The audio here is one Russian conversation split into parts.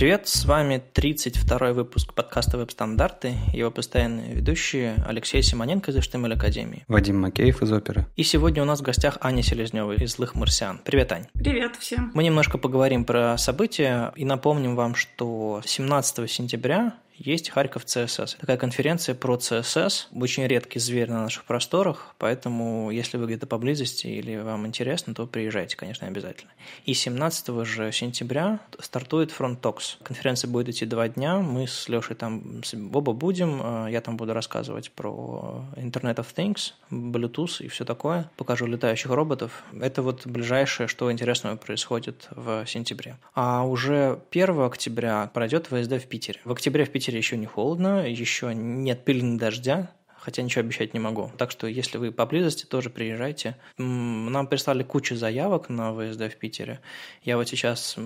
Привет, с вами 32-й выпуск подкаста «Веб-стандарты» его постоянные ведущие Алексей Симоненко из HTML эм Академии. Вадим Макеев из «Оперы». И сегодня у нас в гостях Аня Селезнева из «Злых марсиан». Привет, Ань. Привет всем. Мы немножко поговорим про события и напомним вам, что 17 сентября есть Харьков CSS. Такая конференция про CSS, очень редкий зверь на наших просторах, поэтому если вы где-то поблизости или вам интересно, то приезжайте, конечно, обязательно. И 17 же сентября стартует Front Talks. Конференция будет идти два дня, мы с Лешей там оба будем, а, я там буду рассказывать про Internet of Things, Bluetooth и все такое, покажу летающих роботов. Это вот ближайшее, что интересного происходит в сентябре. А уже 1 октября пройдет ВСД в Питере. В октябре в Питере Питере еще не холодно, еще нет пыльного дождя, хотя ничего обещать не могу. Так что, если вы поблизости, тоже приезжайте. Нам прислали кучу заявок на ВСД в Питере. Я вот сейчас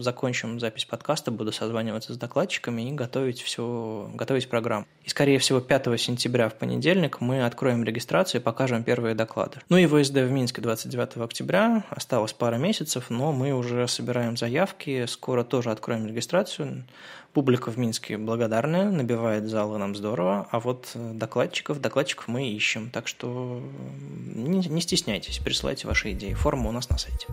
закончу запись подкаста, буду созваниваться с докладчиками и готовить все, готовить программу. И, скорее всего, 5 сентября в понедельник мы откроем регистрацию и покажем первые доклады. Ну и ВСД в Минске 29 октября. Осталось пара месяцев, но мы уже собираем заявки. Скоро тоже откроем регистрацию. Публика в Минске благодарная, набивает залы нам здорово, а вот э, докладчиков, докладчиков мы ищем. Так что не, не стесняйтесь, присылайте ваши идеи. Форма у нас на сайте.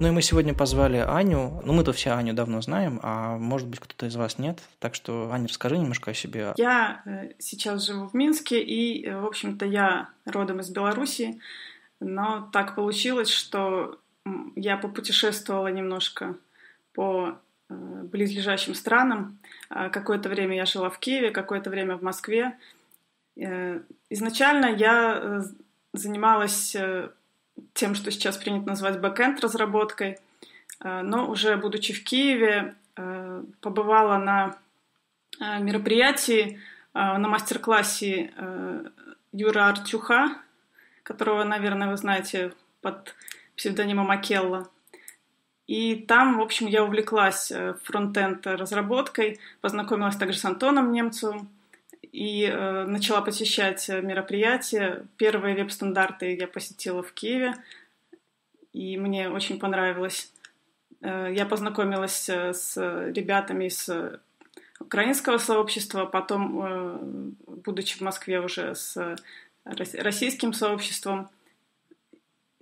Ну и мы сегодня позвали Аню. Ну, мы-то все Аню давно знаем, а может быть, кто-то из вас нет. Так что, Аня, расскажи немножко о себе. Я э, сейчас живу в Минске, и, э, в общем-то, я родом из Беларуси. Но так получилось, что я попутешествовала немножко по э, близлежащим странам. Э, какое-то время я жила в Киеве, какое-то время в Москве. Э, изначально я занималась тем, что сейчас принято назвать бэкенд разработкой, но уже будучи в Киеве, побывала на мероприятии, на мастер-классе Юра Арчуха, которого, наверное, вы знаете под псевдонимом Акелла. И там, в общем, я увлеклась э, фронтенд разработкой, познакомилась также с Антоном Немцевым и э, начала посещать э, мероприятия. Первые веб-стандарты я посетила в Киеве, и мне очень понравилось. Э, я познакомилась э, с ребятами из украинского сообщества, потом, э, будучи в Москве уже с российским сообществом –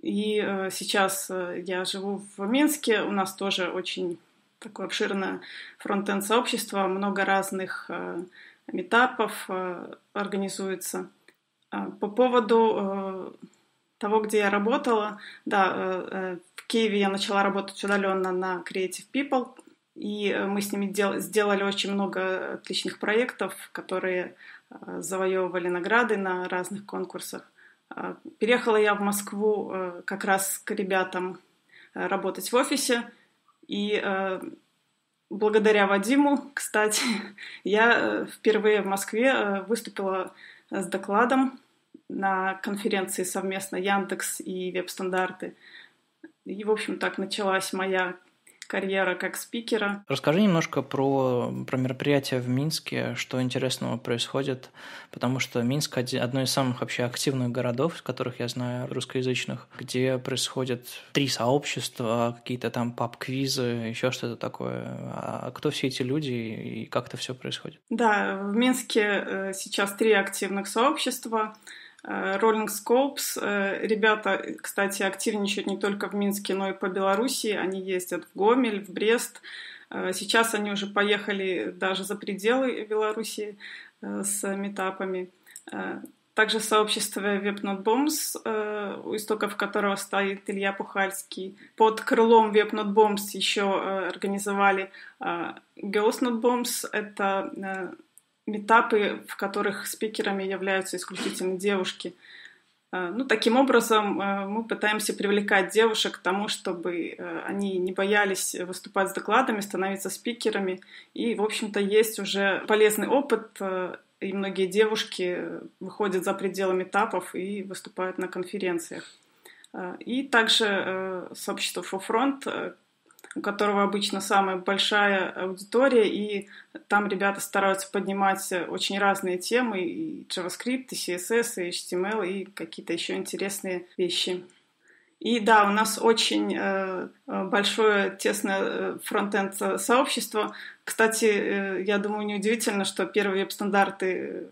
и э, сейчас э, я живу в Минске, у нас тоже очень такое обширное фронтенд сообщество, много разных э, метапов э, организуется. А, по поводу э, того, где я работала, да, э, э, в Киеве я начала работать удаленно на Creative People, и э, мы с ними дел- сделали очень много отличных проектов, которые э, завоевывали награды на разных конкурсах. А, переехала я в Москву э, как раз к ребятам э, работать в офисе, и э, благодаря Вадиму, кстати, я впервые в Москве выступила с докладом на конференции совместно Яндекс и Веб-стандарты. И, в общем, так началась моя карьера как спикера. Расскажи немножко про, про мероприятия в Минске, что интересного происходит, потому что Минск – одно из самых вообще активных городов, из которых я знаю, русскоязычных, где происходят три сообщества, какие-то там паб-квизы, еще что-то такое. А, а кто все эти люди и как это все происходит? Да, в Минске э, сейчас три активных сообщества – Э, Rolling Scopes. Э, ребята, кстати, активничают не только в Минске, но и по Белоруссии. Они ездят в Гомель, в Брест. Э, сейчас они уже поехали даже за пределы Белоруссии с метапами. Также в сообществе WebNotBombs, у истоков которого стоит Илья Пухальский. Под крылом WebNotBombs еще организовали GeosNotBombs. Это метапы, в которых спикерами являются исключительно девушки. Э, ну, таким образом, э, мы пытаемся привлекать девушек к тому, чтобы э, они не боялись выступать с докладами, становиться спикерами. И, в общем-то, есть уже полезный опыт, и многие девушки выходят за пределы этапов и выступают на конференциях. И также сообщество «Фофронт», у которого обычно самая большая аудитория, и там ребята стараются поднимать очень разные темы, и JavaScript, и CSS, и HTML, и какие-то еще интересные вещи. И да, у нас очень э, большое тесное э, фронтенд сообщество. Кстати, э, я думаю, неудивительно, что первые веб-стандарты э,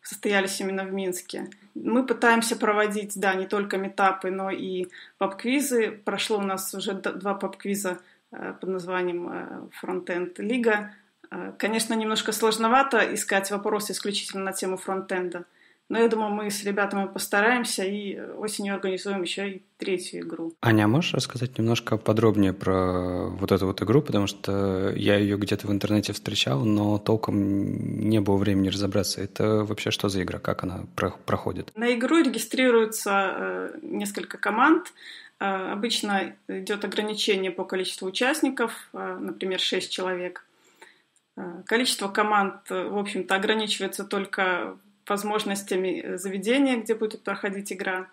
состоялись именно в Минске. Мы пытаемся проводить, да, не только метапы, но и паб-квизы. Прошло у нас уже два паб-квиза Э, под названием Frontend э, Лига». Э, конечно, немножко сложновато искать вопросы исключительно на тему фронтенда, но я думаю, мы с ребятами постараемся и осенью организуем еще и третью игру. Аня, а можешь рассказать немножко подробнее про вот эту вот игру, потому что я ее где-то в интернете встречал, но толком не было времени разобраться. Это вообще что за игра, как она проходит? На игру регистрируются несколько команд, а, обычно идет ограничение по количеству участников, а, например, 6 человек. А, количество команд, в общем-то, ограничивается только возможностями заведения, где будет проходить игра.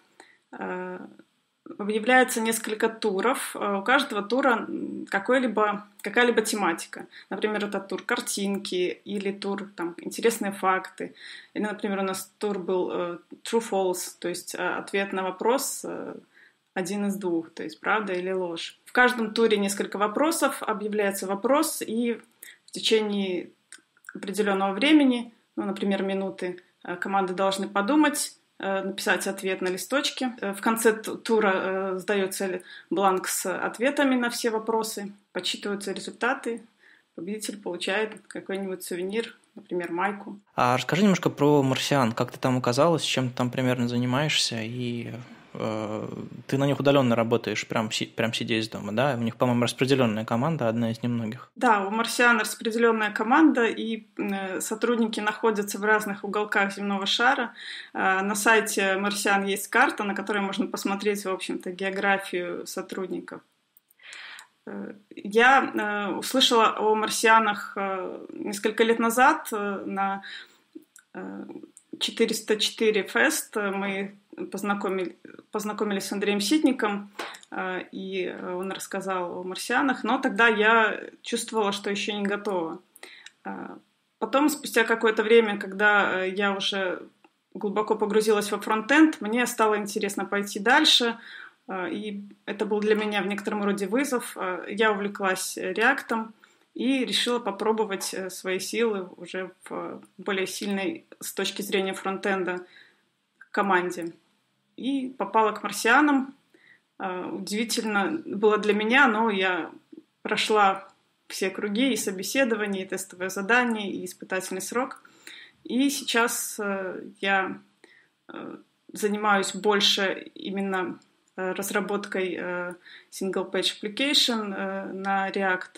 Объявляется несколько туров. У каждого тура какой-либо, какая-либо тематика. Например, это тур картинки или тур там, интересные факты. Или, например, у нас тур был э, True False, то есть э, ответ на вопрос э, один из двух, то есть правда или ложь. В каждом туре несколько вопросов, объявляется вопрос, и в течение определенного времени, ну, например, минуты, э, команды должны подумать, э, написать ответ на листочке. Э, в конце тура сдается бланк с ответами на все вопросы, подсчитываются результаты, победитель получает какой-нибудь сувенир, например, майку. А расскажи немножко про «Марсиан», как ты там оказалась, чем ты там примерно занимаешься и ты на них удаленно работаешь, прям, прям сидя из дома, да? У них, по-моему, распределенная команда, одна из немногих. Да, у марсиан распределенная команда, и э, сотрудники находятся в разных уголках земного шара. Э, на сайте марсиан есть карта, на которой можно посмотреть, в общем-то, географию сотрудников. Э, я услышала о марсианах несколько лет назад на 404 Fest. Мы познакомили, познакомились с Андреем Ситником, э, и э, он рассказал о марсианах, но тогда я чувствовала, что еще не готова. Э, потом, спустя какое-то время, когда я уже глубоко погрузилась во фронтенд, мне стало интересно пойти дальше, и это был для меня в некотором роде вызов. Я увлеклась реактом и решила попробовать свои силы уже в более сильной с точки зрения фронтенда команде и попала к марсианам. А, удивительно было для меня, но я прошла все круги и собеседование, и тестовое задание, и испытательный срок. И сейчас э, я э, занимаюсь больше именно э, разработкой single page application на React.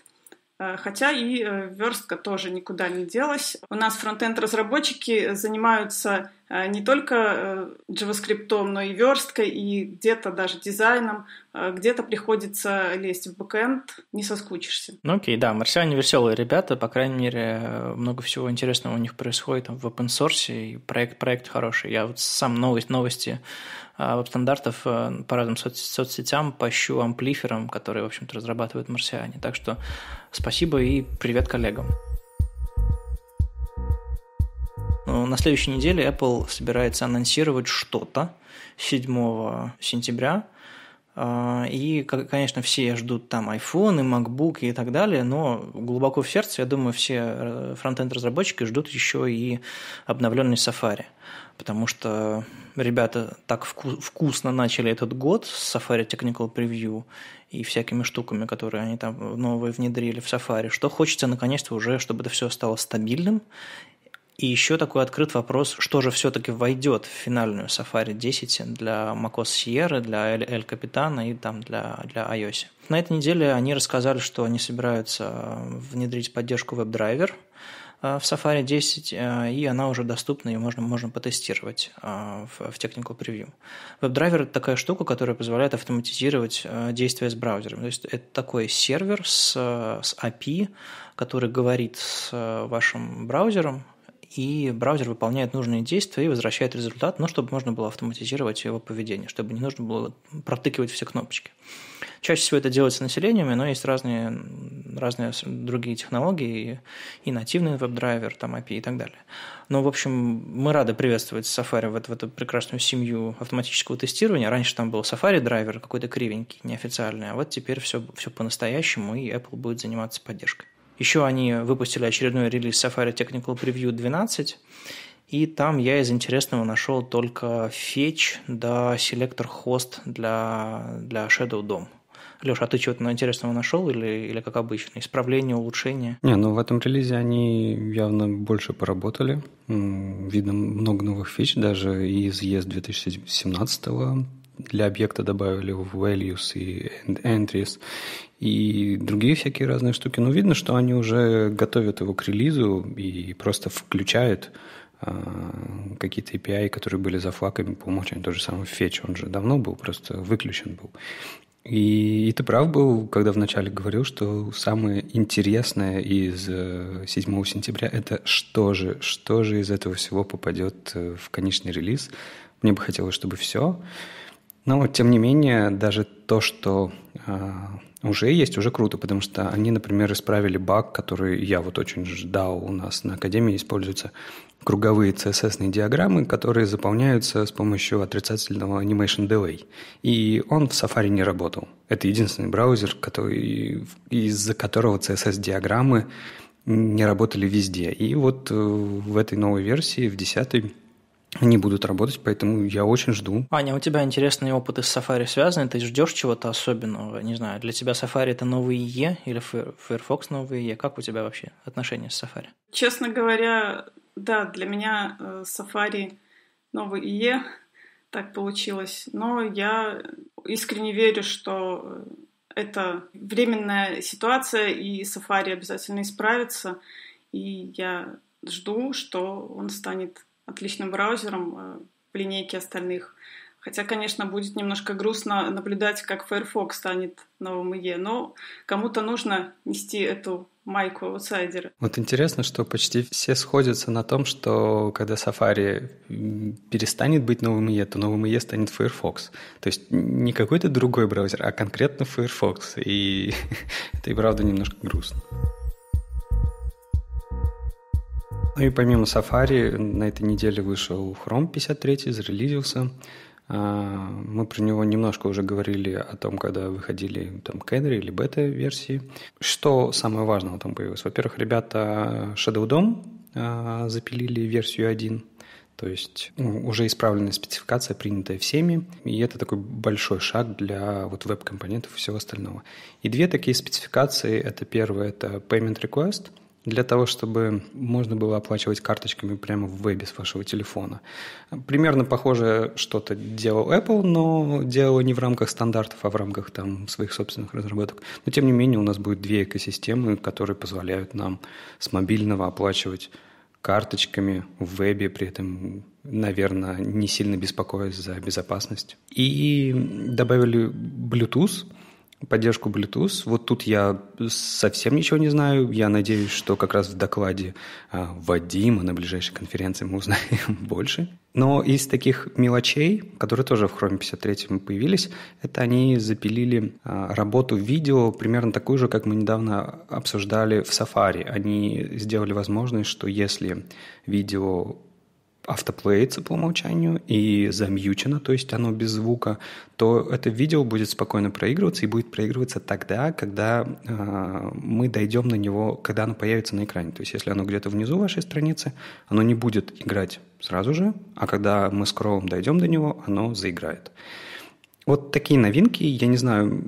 Хотя и верстка тоже никуда не делась. У нас фронтенд разработчики занимаются а, не только э, JavaScript, но и версткой, и где-то даже дизайном, а, где-то приходится лезть в бэкэнд, не соскучишься. Ну окей, да, марсиане веселые ребята, по крайней мере, э, много всего интересного у них происходит в open source, и проект, проект хороший. Я вот сам новость, новости а, веб-стандартов э, по разным соцсетям пощу амплиферам, которые, в общем-то, разрабатывают марсиане. Так что спасибо и привет коллегам. Э, на следующей неделе Apple собирается анонсировать что-то 7 сентября. Э, и, конечно, все ждут там iPhone, и MacBook и так далее, но глубоко в сердце, я думаю, все э, фронтенд-разработчики ждут еще и обновленный Safari, потому что ребята так вкусно начали этот год с Safari Technical Preview и всякими штуками, которые они там новые внедрили в Safari, что хочется наконец-то уже, чтобы это все стало стабильным и еще такой открыт вопрос, что же все-таки войдет в финальную Safari 10 для macOS Sierra, для El Capitan и там для, для iOS. На этой неделе они рассказали, что они собираются э, внедрить поддержку WebDriver э, в Safari 10, э, и она уже доступна, и можно, можно потестировать в, в Technical Preview. WebDriver – это такая штука, которая позволяет автоматизировать действия с браузером. То есть это такой сервер с, с API, который говорит с вашим браузером, и браузер выполняет нужные действия и возвращает результат, ну, чтобы можно было автоматизировать его поведение, чтобы не нужно было протыкивать все кнопочки. Чаще всего это делается населениями, но есть разные, разные другие технологии, и, и нативный веб-драйвер, там API и так далее. Но в общем, мы рады приветствовать Safari в, в эту прекрасную семью автоматического тестирования. Раньше там был Safari-драйвер какой-то кривенький, неофициальный, а вот теперь все, все по-настоящему, и Apple будет заниматься поддержкой. Еще они выпустили очередной релиз Safari Technical Preview 12, и там я из интересного нашел только фетч да Selector Host для, для Shadow DOM. Леша, а ты чего-то интересного нашел или, или как обычно? Исправление, улучшение? Не, ну в этом релизе они явно больше поработали. Видно много новых фич, даже из ES 2017 для объекта добавили values и entries и другие всякие разные штуки. Но ну, видно, что они уже готовят его к релизу и просто включают а, какие-то API, которые были за флаками по умолчанию, тот же самый Fetch, он же давно был, просто выключен был. И, и ты прав был, когда вначале говорил, что самое интересное из 7 э, сентября – это что же, что же из этого всего попадет э, в конечный релиз. Мне бы хотелось, чтобы Все. Но, тем не менее, даже то, что э, уже есть, уже круто, потому что они, например, исправили баг, который я вот очень ждал у нас на Академии, используются круговые css диаграммы, которые заполняются с помощью отрицательного animation delay. И он в Safari не работал. Это единственный браузер, который, из-за которого CSS-диаграммы не работали везде. И вот э, в этой новой версии, в 10 они будут работать, поэтому я очень жду. Аня, у тебя интересные опыты с Safari связаны, ты ждешь чего-то особенного? Не знаю, для тебя Safari это новый E или Firefox новый E? Как у тебя вообще отношения с Safari? Честно говоря, да, для меня э, Safari новый E, так получилось. Но я искренне верю, что это временная ситуация, и Safari обязательно исправится. И я жду, что он станет отличным браузером в э, линейке остальных. Хотя, конечно, будет немножко грустно наблюдать, как Firefox станет новым IE, но кому-то нужно нести эту майку аутсайдера. Вот интересно, что почти все сходятся на том, что когда Safari перестанет быть новым IE, то новым IE станет Firefox. То есть не какой-то другой браузер, а конкретно Firefox. И это и правда немножко грустно. Ну и помимо Safari на этой неделе вышел Chrome 53, зарелизился. А, мы про него немножко уже говорили о том, когда выходили там кедри или бета-версии. Что самое важное там появилось? Во-первых, ребята Shadow DOM а, запилили версию 1, то есть ну, уже исправленная спецификация, принятая всеми, и это такой большой шаг для вот веб-компонентов и всего остального. И две такие спецификации, это первое, это Payment Request – для того, чтобы можно было оплачивать карточками прямо в вебе с вашего телефона. Примерно похоже что-то делал Apple, но делал не в рамках стандартов, а в рамках там, своих собственных разработок. Но тем не менее у нас будет две экосистемы, которые позволяют нам с мобильного оплачивать карточками в вебе, при этом, наверное, не сильно беспокоясь за безопасность. И добавили Bluetooth – поддержку Bluetooth. Вот тут я совсем ничего не знаю. Я надеюсь, что как раз в докладе а, Вадима на ближайшей конференции мы узнаем больше. Но из таких мелочей, которые тоже в Chrome 53 появились, это они запилили а, работу видео примерно такую же, как мы недавно обсуждали в Safari. Они сделали возможность, что если видео автоплеится по умолчанию и замьючено, то есть оно без звука, то это видео будет спокойно проигрываться и будет проигрываться тогда, когда э, мы дойдем на него, когда оно появится на экране. То есть если оно где-то внизу вашей страницы, оно не будет играть сразу же, а когда мы с дойдем до него, оно заиграет. Вот такие новинки, я не знаю,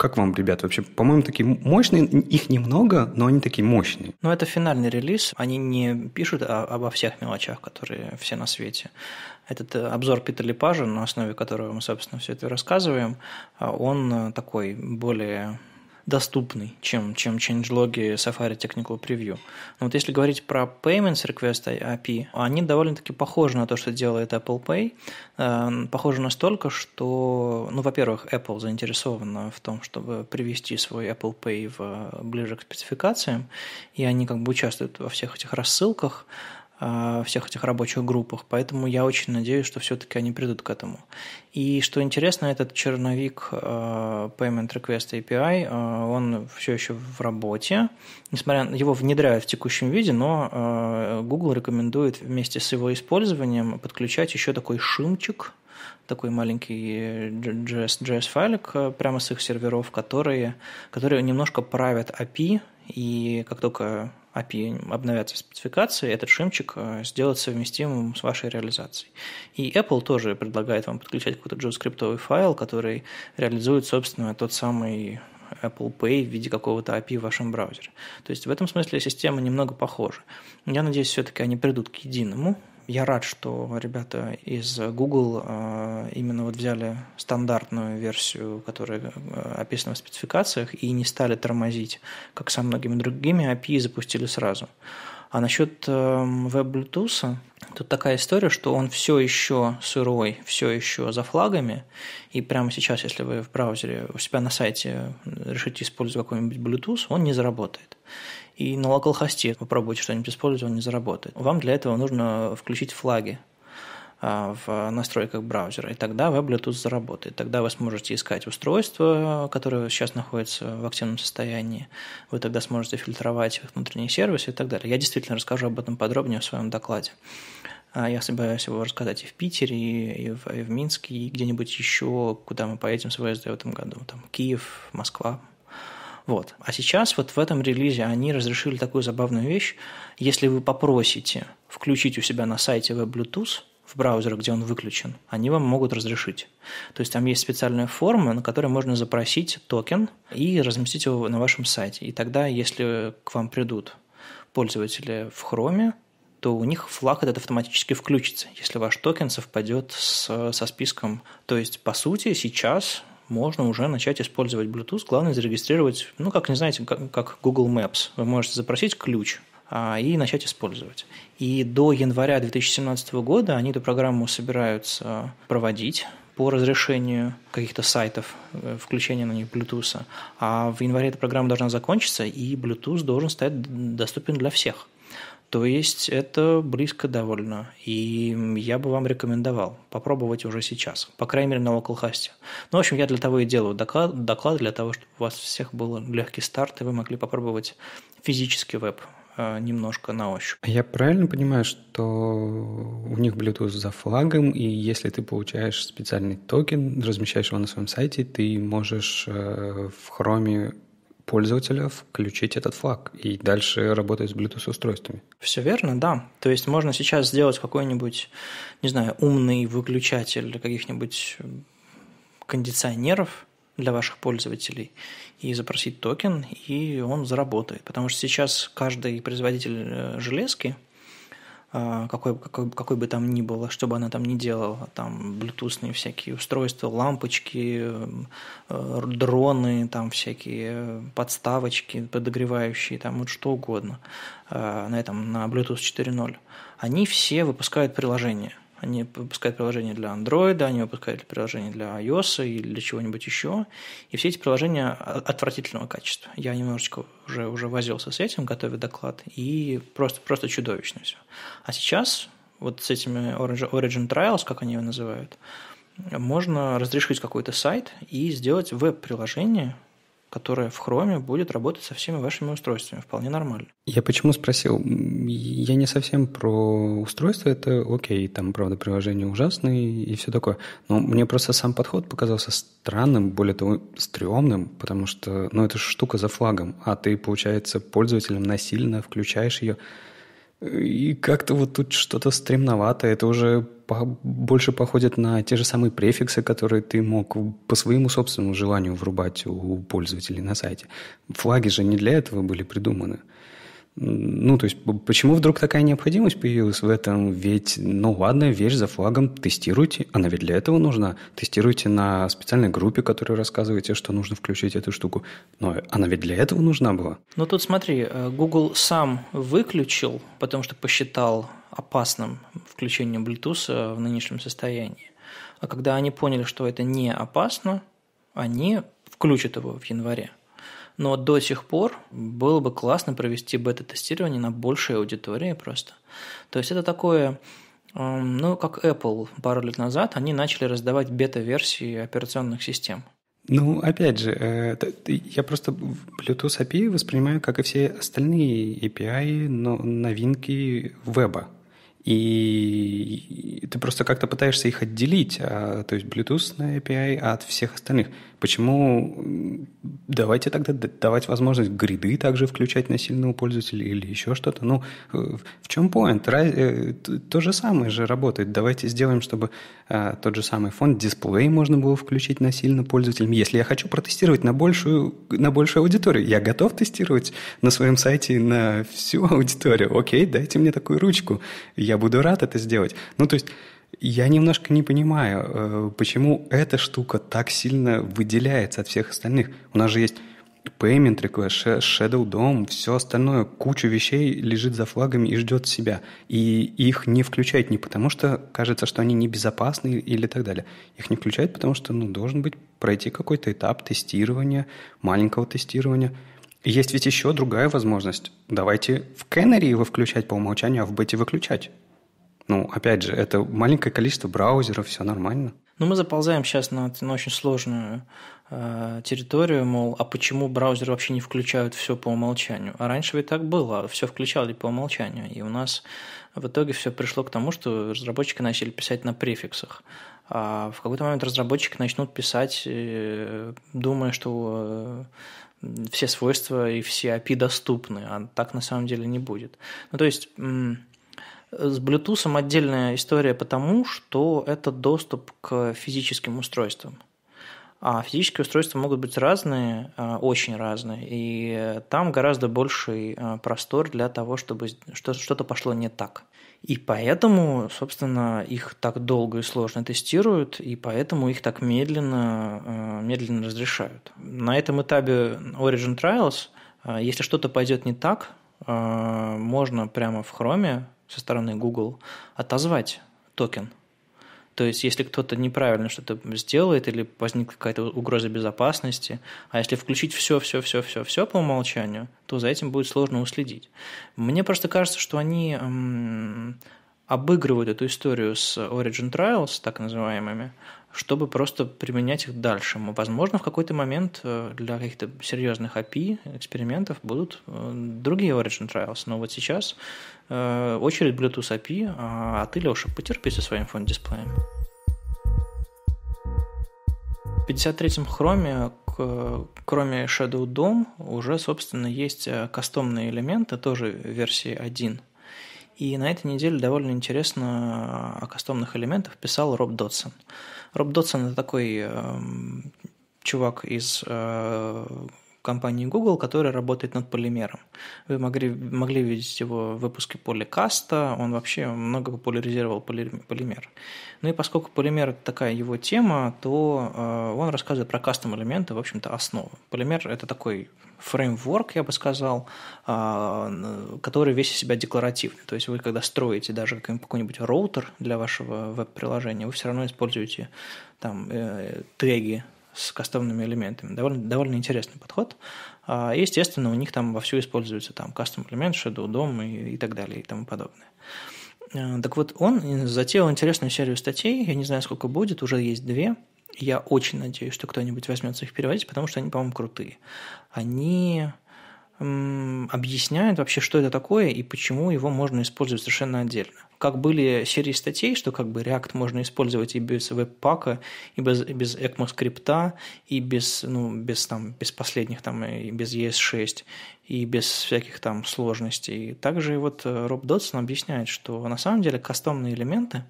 как вам, ребят, вообще? По-моему, такие мощные, их немного, но они такие мощные. Но ну, это финальный релиз, они не пишут о, обо всех мелочах, которые все на свете. Этот э, обзор Пита Липажа, на основе которого мы, собственно, все это рассказываем, а он э, такой более доступный, чем, чем changelog Safari Technical Preview. Но вот если говорить про Payments Request API, они довольно-таки похожи на то, что делает Apple Pay. Э, похожи настолько, что, ну, во-первых, Apple заинтересована в том, чтобы привести свой Apple Pay в, ближе к спецификациям, и они как бы участвуют во всех этих рассылках, а, всех этих рабочих группах. Поэтому я очень надеюсь, что все-таки они придут к этому. И что интересно, этот черновик а, Payment Request API, а, он все еще в работе. Несмотря на его внедряют в текущем виде, но Google рекомендует вместе с его использованием подключать еще такой шимчик, такой маленький JS, JS файлик прямо с их серверов, которые, которые немножко правят API, и как только API обновятся спецификации, этот шимчик э, сделать совместимым с вашей реализацией. И Apple тоже предлагает вам подключать какой-то JavaScript файл, который реализует, собственно, тот самый Apple Pay в виде какого-то API в вашем браузере. То есть в этом смысле система немного похожа. Я надеюсь, все-таки они придут к единому я рад, что ребята из Google э, именно вот взяли стандартную версию, которая э, описана в спецификациях, и не стали тормозить, как со многими другими API запустили сразу. А насчет эм, веб-блютуса, тут такая история, что он все еще сырой, все еще за флагами, и прямо сейчас, если вы в браузере у себя на сайте э, решите использовать какой-нибудь Bluetooth, он не заработает и на локалхосте хосте попробуйте что-нибудь использовать, он не заработает. Вам для этого нужно включить флаги а, в настройках браузера, и тогда веб Bluetooth заработает. Тогда вы сможете искать устройство, которое сейчас находится в активном состоянии. Вы тогда сможете фильтровать внутренние сервисы и так далее. Я действительно расскажу об этом подробнее в своем докладе. А, я собираюсь его рассказать и в Питере, и в, и в Минске, и где-нибудь еще, куда мы поедем с ВСД в этом году. Там Киев, Москва, вот. А сейчас вот в этом релизе они разрешили такую забавную вещь. Если вы попросите включить у себя на сайте веб Bluetooth, в браузер, где он выключен, они вам могут разрешить. То есть там есть специальная форма, на которой можно запросить токен и разместить его на вашем сайте. И тогда, если к вам придут пользователи в Chrome, то у них флаг этот автоматически включится, если ваш токен совпадет с, со списком. То есть, по сути, сейчас можно уже начать использовать Bluetooth. Главное зарегистрировать, ну, как не знаете, как, как Google Maps. Вы можете запросить ключ а, и начать использовать. И до января 2017 года они эту программу собираются проводить по разрешению каких-то сайтов, э, включение на них Bluetooth. А в январе эта программа должна закончиться, и Bluetooth должен стать доступен для всех. То есть это близко довольно, и я бы вам рекомендовал попробовать уже сейчас, по крайней мере на локалхасте. Ну, в общем, я для того и делаю доклад, доклад для того, чтобы у вас всех был легкий старт, и вы могли попробовать физический веб э, немножко на ощупь. Я правильно понимаю, что у них Bluetooth за флагом, и если ты получаешь специальный токен, размещаешь его на своем сайте, ты можешь э, в Chrome пользователя включить этот флаг и дальше работать с Bluetooth устройствами. Все верно, да. То есть можно сейчас сделать какой-нибудь, не знаю, умный выключатель каких-нибудь э, кондиционеров для ваших пользователей и запросить токен, и он заработает. Потому что сейчас каждый производитель э, железки – а, какой, какой, какой бы там ни было, чтобы она там не делала, там блютусные всякие устройства, лампочки, э, дроны, там всякие подставочки подогревающие, там вот что угодно э, на этом, на Bluetooth 4.0. Они все выпускают приложения. Они выпускают приложения для Android, они выпускают приложения для iOS и для чего-нибудь еще. И все эти приложения отвратительного качества. Я немножечко уже, уже возился с этим, готовя доклад, и просто, просто чудовищно все. А сейчас вот с этими Origin, Origin Trials, как они его называют, можно разрешить какой-то сайт и сделать веб-приложение – которая в хроме будет работать со всеми вашими устройствами. Вполне нормально. Я почему спросил? Я не совсем про устройство, это окей, там, правда, приложение ужасное и все такое. Но мне просто сам подход показался странным, более того, стрёмным, потому что, ну, это штука за флагом, а ты, получается, пользователем насильно включаешь ее. И как-то вот тут что-то стремновато, это уже по больше походят на те же самые префиксы, которые ты мог по своему собственному желанию врубать у пользователей на сайте. Флаги же не для этого были придуманы. Ну, то есть, почему вдруг такая необходимость появилась в этом? Ведь, ну ладно, вещь за флагом тестируйте. Она ведь для этого нужна. Тестируйте на специальной группе, которой рассказываете, что нужно включить эту штуку. Но она ведь для этого нужна была. Ну, тут смотри, э, Google сам выключил, потому что посчитал опасным включением Bluetooth э, в нынешнем состоянии. А когда они поняли, что это не опасно, они включат его в январе. Но до сих пор было бы классно провести бета-тестирование на большей аудитории просто. То есть это такое, эм, ну, как Apple пару лет назад, они начали раздавать бета-версии операционных систем. Ну, опять же, э, я просто Bluetooth API воспринимаю, как и все остальные API, но новинки веба. И ты просто как-то пытаешься их отделить, а, то есть Bluetooth на API от всех остальных. Почему давайте тогда давать возможность гриды также включать на у пользователя или еще что-то? Ну, э, в чем поинт? Э, то же самое же работает. Давайте сделаем, чтобы э, тот же самый фонд дисплей можно было включить на сильно пользователям. Если я хочу протестировать на большую, на большую аудиторию, я готов тестировать на своем сайте на всю аудиторию. Окей, дайте мне такую ручку. Я буду рад это сделать. Ну, то есть я немножко не понимаю, э, почему эта штука так сильно выделяется от всех остальных. У нас же есть Payment Request, Shadow DOM, все остальное, кучу вещей лежит за флагами и ждет себя. И их не включают не потому, что кажется, что они небезопасны или так далее. Их не включают, потому что ну, должен быть пройти какой-то этап тестирования, маленького тестирования. Есть ведь еще другая возможность. Давайте в Canary его включать по умолчанию, а в бете выключать. Ну, опять же, это маленькое количество браузеров, все нормально. Ну, мы заползаем сейчас на, на очень сложную э, территорию, мол, а почему браузеры вообще не включают все по умолчанию? А раньше ведь так было, все включали по умолчанию, и у нас в итоге все пришло к тому, что разработчики начали писать на префиксах. А в какой-то момент разработчики начнут писать, э, думая, что э, все свойства и все API доступны, а так на самом деле не будет. Ну, то есть... С Bluetooth отдельная история потому, что это доступ к физическим устройствам. А физические устройства могут быть разные, а, очень разные, и там гораздо больший а, простор для того, чтобы что-то пошло не так. И поэтому, собственно, их так долго и сложно тестируют, и поэтому их так медленно, а, медленно разрешают. На этом этапе Origin Trials, если что-то пойдет не так, можно прямо в Chrome со стороны Google отозвать токен. То есть, если кто-то неправильно что-то сделает или возникла какая-то угроза безопасности, а если включить все, все, все, все, все по умолчанию, то за этим будет сложно уследить. Мне просто кажется, что они обыгрывают эту историю с Origin Trials, так называемыми, чтобы просто применять их дальше. Возможно, в какой-то момент э, для каких-то серьезных API экспериментов будут э, другие Origin Trials, но вот сейчас э, очередь Bluetooth API, а, а ты, Леша, потерпи со своим фон-дисплеем. В 53-м хроме, кроме Shadow DOM, уже, собственно, есть кастомные элементы, тоже версии 1 и на этой неделе довольно интересно а, о кастомных элементах писал Роб Дотсон. Роб Дотсон это такой эм, чувак из э, компании Google, которая работает над полимером. Вы могли, могли видеть его в выпуске поликаста, он вообще много популяризировал полимер. Ну и поскольку полимер – это такая его тема, то э, он рассказывает про кастом-элементы, в общем-то, основы. Полимер – это такой фреймворк, я бы сказал, а, который весь из себя декларативный. То есть вы, когда строите даже какой-нибудь роутер для вашего веб-приложения, вы все равно используете там э, теги с кастомными элементами. Довольно, довольно интересный подход. А, и, естественно, у них там вовсю используется там кастом элемент, shadow дом и, и так далее и тому подобное. А, так вот, он затеял интересную серию статей, я не знаю, сколько будет, уже есть две. Я очень надеюсь, что кто-нибудь возьмется их переводить, потому что они, по-моему, крутые. Они объясняют вообще, что это такое и почему его можно использовать совершенно отдельно как были серии статей, что как бы React можно использовать и без веб-пака, и без, и без ECMAScript, и без, ну, без, там, без последних, там, и без ES6, и без всяких там сложностей. Также вот э, Роб Додсон объясняет, что на самом деле кастомные элементы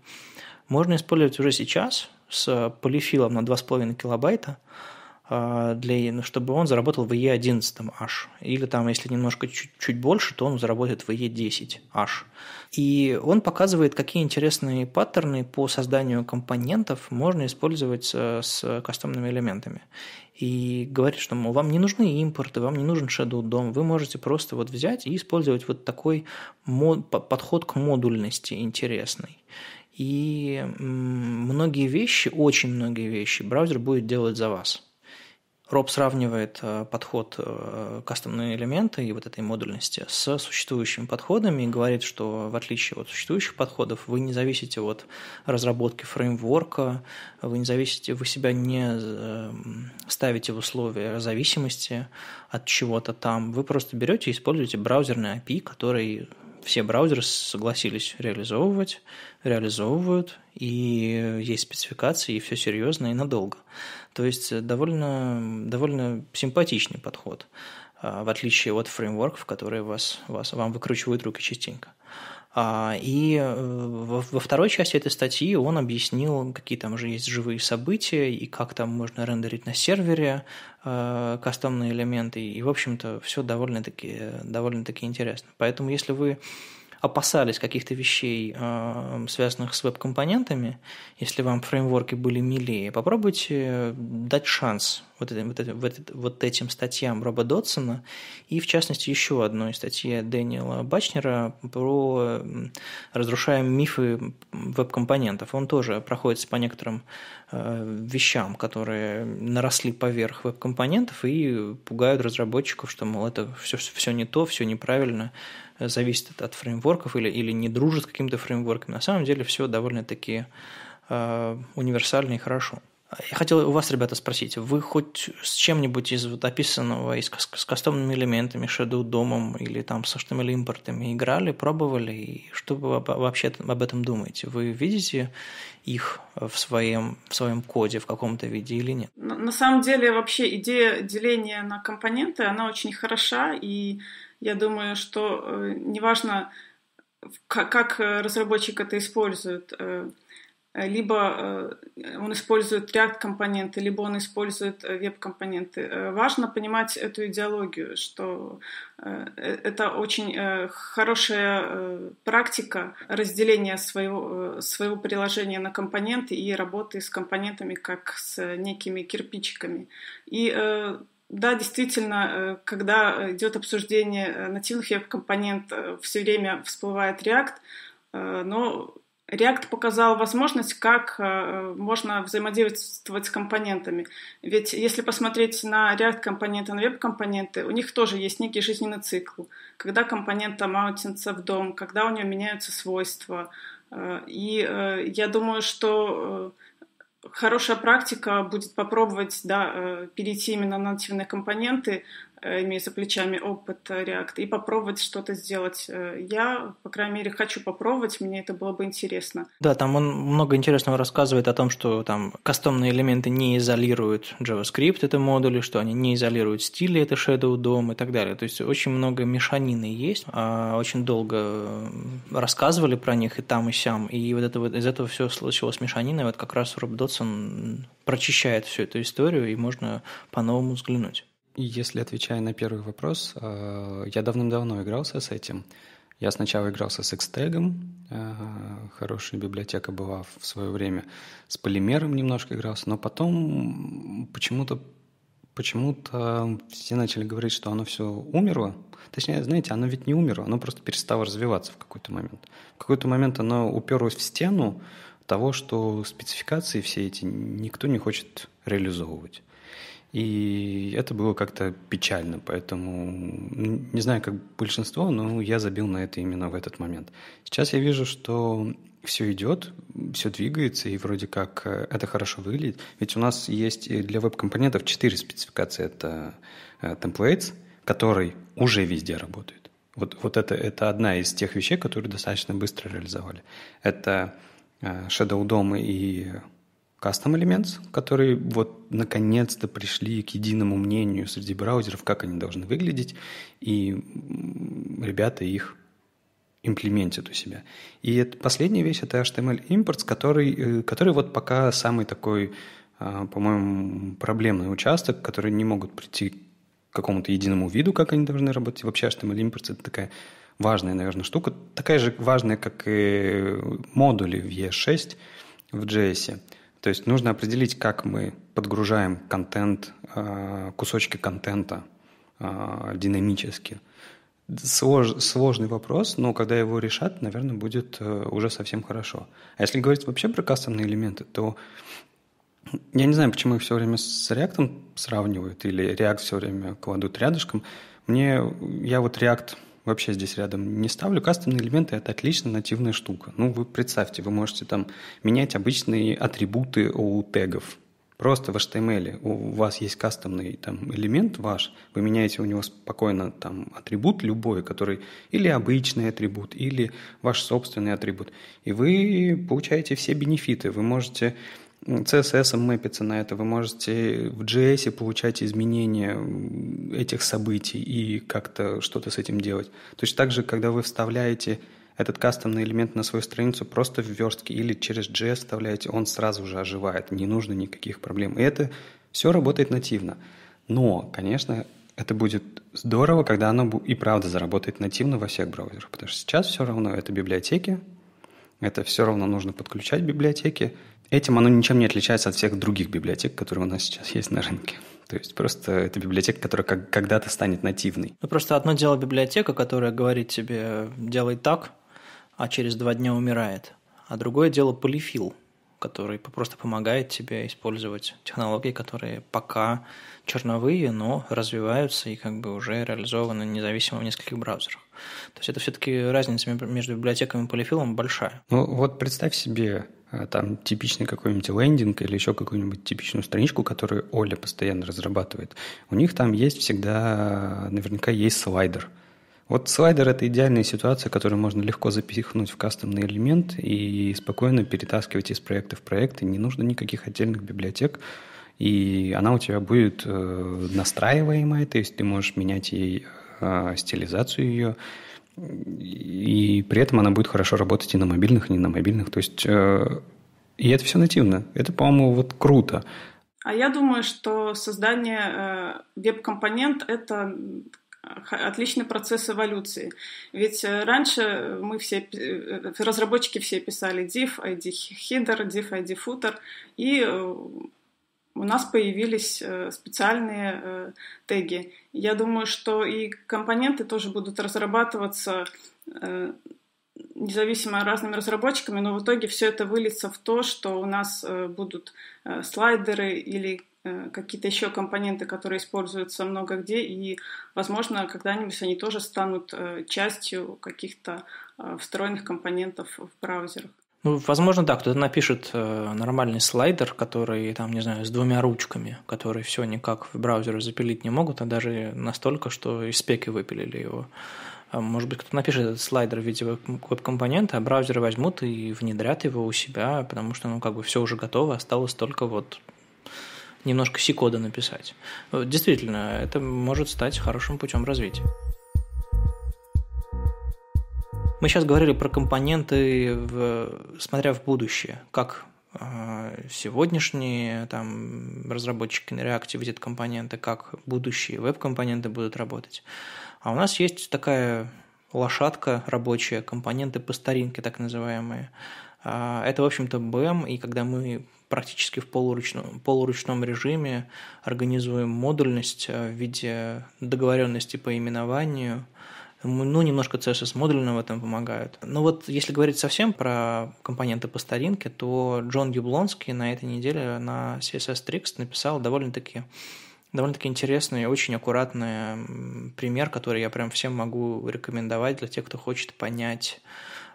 можно использовать уже сейчас с полифилом на 2,5 килобайта, а, для, ну, чтобы он заработал в E11 h Или там, если немножко чуть-чуть больше, то он заработает в E10 h И он показывает, какие интересные паттерны по созданию компонентов можно использовать э, с кастомными элементами. И говорит, что мол, вам не нужны импорты, вам не нужен Shadow DOM, вы можете просто вот взять и использовать вот такой мод, подход к модульности интересный. И многие вещи, очень многие вещи браузер будет делать за вас. Роб сравнивает э, подход э, кастомные элементы и вот этой модульности с существующими подходами и говорит, что в отличие от существующих подходов вы не зависите от разработки фреймворка, вы не зависите, вы себя не э, ставите в условия зависимости от чего-то там, вы просто берете и используете браузерный API, который все браузеры согласились реализовывать, реализовывают, и есть спецификации, и все серьезно и надолго. То есть э, довольно, довольно симпатичный подход, а, в отличие от фреймворков, которые вас, вас, вам выкручивают руки частенько. А, и э, во второй части этой статьи он объяснил, какие там же есть живые события и как там можно рендерить на сервере а, кастомные элементы. И, в общем-то, все довольно-таки э, довольно интересно. Поэтому, если вы опасались каких-то вещей, а, связанных с веб-компонентами, если вам фреймворки были милее, попробуйте дать шанс вот этим, вот этим, вот этим статьям Роба Дотсона и, в частности, еще одной статье Дэниела Бачнера про разрушаем мифы веб-компонентов. Он тоже проходится по некоторым а, вещам, которые наросли поверх веб-компонентов и пугают разработчиков, что, мол, это все, все не то, все неправильно, зависит это от фреймворков или, или не дружит с каким-то фреймворками На самом деле все довольно-таки э, универсально и хорошо. Я хотел у вас, ребята, спросить, вы хоть с чем-нибудь из вот описанного, и с, с кастомными элементами, Shadow домом или там с HTML импортами играли, пробовали, и что вы вообще об этом думаете? Вы видите их в своем, в своем коде в каком-то виде или нет? На, на самом деле вообще идея деления на компоненты, она очень хороша, и я думаю, что э, неважно, как, как э, разработчик это использует, э, либо э, он использует React-компоненты, либо он использует э, веб-компоненты. Э, важно понимать эту идеологию, что э, э, это очень э, хорошая э, практика разделения своего, э, своего приложения на компоненты и работы с компонентами как с некими кирпичиками. И э, да, действительно, э, когда э, идет обсуждение э, нативных веб-компонент, все время всплывает React, но React показал возможность, как можно взаимодействовать с компонентами. Ведь если посмотреть на React-компоненты, на веб-компоненты, у них тоже есть некий жизненный цикл. Когда компонента маунтинца в дом, когда у него меняются свойства. И я думаю, что хорошая практика будет попробовать да, э, перейти именно на нативные компоненты, Э, имея за плечами опыт э, React, и попробовать что-то сделать. Э, я, по крайней мере, хочу попробовать, мне это было бы интересно. Да, там он много интересного рассказывает о том, что там кастомные элементы не изолируют JavaScript, это модули, что они не изолируют стили, это Shadow DOM и так далее. То есть очень много мешанины есть, а очень долго рассказывали про них и там, и сям, и вот это вот из этого все случилось мешанина, и вот как раз Роб Дотсон прочищает всю эту историю, и можно по-новому взглянуть если отвечая на первый вопрос, э, я давным-давно игрался с этим. Я сначала игрался с Xtag, э, хорошая библиотека была в свое время, с полимером немножко игрался, но потом почему-то почему-то все начали говорить, что оно все умерло. Точнее, знаете, оно ведь не умерло, оно просто перестало развиваться в какой-то момент. В какой-то момент оно уперлось в стену того, что спецификации все эти никто не хочет реализовывать. И это было как-то печально, поэтому не знаю, как большинство, но я забил на это именно в этот момент. Сейчас я вижу, что все идет, все двигается, и вроде как э, это хорошо выглядит. Ведь у нас есть для веб-компонентов четыре спецификации. Это э, templates, который уже везде работает. Вот, вот это, это одна из тех вещей, которые достаточно быстро реализовали. Это э, Shadow DOM и Custom Elements, которые вот наконец-то пришли к единому мнению среди браузеров, как они должны выглядеть, и ребята их имплементят у себя. И последняя вещь — это HTML импорт, который, э, который вот пока самый такой, а, по-моему, проблемный участок, который не могут прийти к какому-то единому виду, как они должны работать. И вообще HTML импорт — это такая важная, наверное, штука, такая же важная, как и модули в E6 в JS. То есть нужно определить, как мы подгружаем контент, э, кусочки контента э, динамически. Слож, сложный вопрос, но когда его решат, наверное, будет э, уже совсем хорошо. А если говорить вообще про кастомные элементы, то я не знаю, почему их все время с React сравнивают или React все время кладут рядышком. Мне, я вот React вообще здесь рядом не ставлю. Кастомные элементы – это отличная нативная штука. Ну, вы представьте, вы можете там менять обычные атрибуты у тегов. Просто в HTML у вас есть кастомный там, элемент ваш, вы меняете у него спокойно там, атрибут любой, который или обычный атрибут, или ваш собственный атрибут. И вы получаете все бенефиты. Вы можете CSS, мэпится на это. Вы можете в JS получать изменения этих событий и как-то что-то с этим делать. Точно так же, когда вы вставляете этот кастомный элемент на свою страницу просто в верстке или через JS вставляете, он сразу же оживает, не нужно никаких проблем. И это все работает нативно. Но, конечно, это будет здорово, когда оно и правда заработает нативно во всех браузерах, потому что сейчас все равно это библиотеки, это все равно нужно подключать библиотеки, библиотеке, Этим оно ничем не отличается от всех других библиотек, которые у нас сейчас есть на рынке. То есть просто это библиотека, которая как- когда-то станет нативной. Ну просто одно дело библиотека, которая говорит тебе «делай так», а через два дня умирает. А другое дело полифил, который просто помогает тебе использовать технологии, которые пока черновые, но развиваются и как бы уже реализованы независимо в нескольких браузерах. То есть это все-таки разница между библиотеками и полифилом большая. Ну вот представь себе а, там типичный какой-нибудь лендинг или еще какую-нибудь типичную страничку, которую Оля постоянно разрабатывает, у них там есть всегда, наверняка есть слайдер. Вот слайдер – это идеальная ситуация, которую можно легко запихнуть в кастомный элемент и спокойно перетаскивать из проекта в проект, и не нужно никаких отдельных библиотек, и она у тебя будет э, настраиваемая, то есть ты можешь менять ей э, стилизацию ее, и при этом она будет хорошо работать и на мобильных, и не на мобильных. То есть, э, и это все нативно. Это, по-моему, вот круто. А я думаю, что создание э, веб-компонент – это отличный процесс эволюции. Ведь э, раньше мы все, э, разработчики все писали div, id header, div, id footer, и э, у нас появились э, специальные э, теги. Я думаю, что и компоненты тоже будут разрабатываться э, независимо разными разработчиками, но в итоге все это выльется в то, что у нас будут слайдеры или какие-то еще компоненты, которые используются много где, и, возможно, когда-нибудь они тоже станут частью каких-то встроенных компонентов в браузерах. Ну, возможно, да, кто-то напишет э, нормальный слайдер, который, там, не знаю, с двумя ручками, которые все никак в браузеры запилить не могут, а даже настолько, что из спеки выпилили его. А, может быть, кто-то напишет этот слайдер в виде веб-компонента, а браузеры возьмут и внедрят его у себя, потому что, ну, как бы все уже готово, осталось только вот немножко си-кода написать. Действительно, это может стать хорошим путем развития. Мы сейчас говорили про компоненты, в, смотря в будущее, как э, сегодняшние там, разработчики на React видят компоненты, как будущие веб-компоненты будут работать. А у нас есть такая лошадка рабочая, компоненты по старинке так называемые. А, это, в общем-то, BM, и когда мы практически в полуручном, полуручном режиме организуем модульность э, в виде договоренности по именованию – ну, немножко CSS модульно в этом помогают. Но вот если говорить совсем про компоненты по старинке, то Джон Юблонский на этой неделе на CSS Tricks написал довольно-таки довольно-таки интересный, и очень аккуратный пример, который я прям всем могу рекомендовать для тех, кто хочет понять,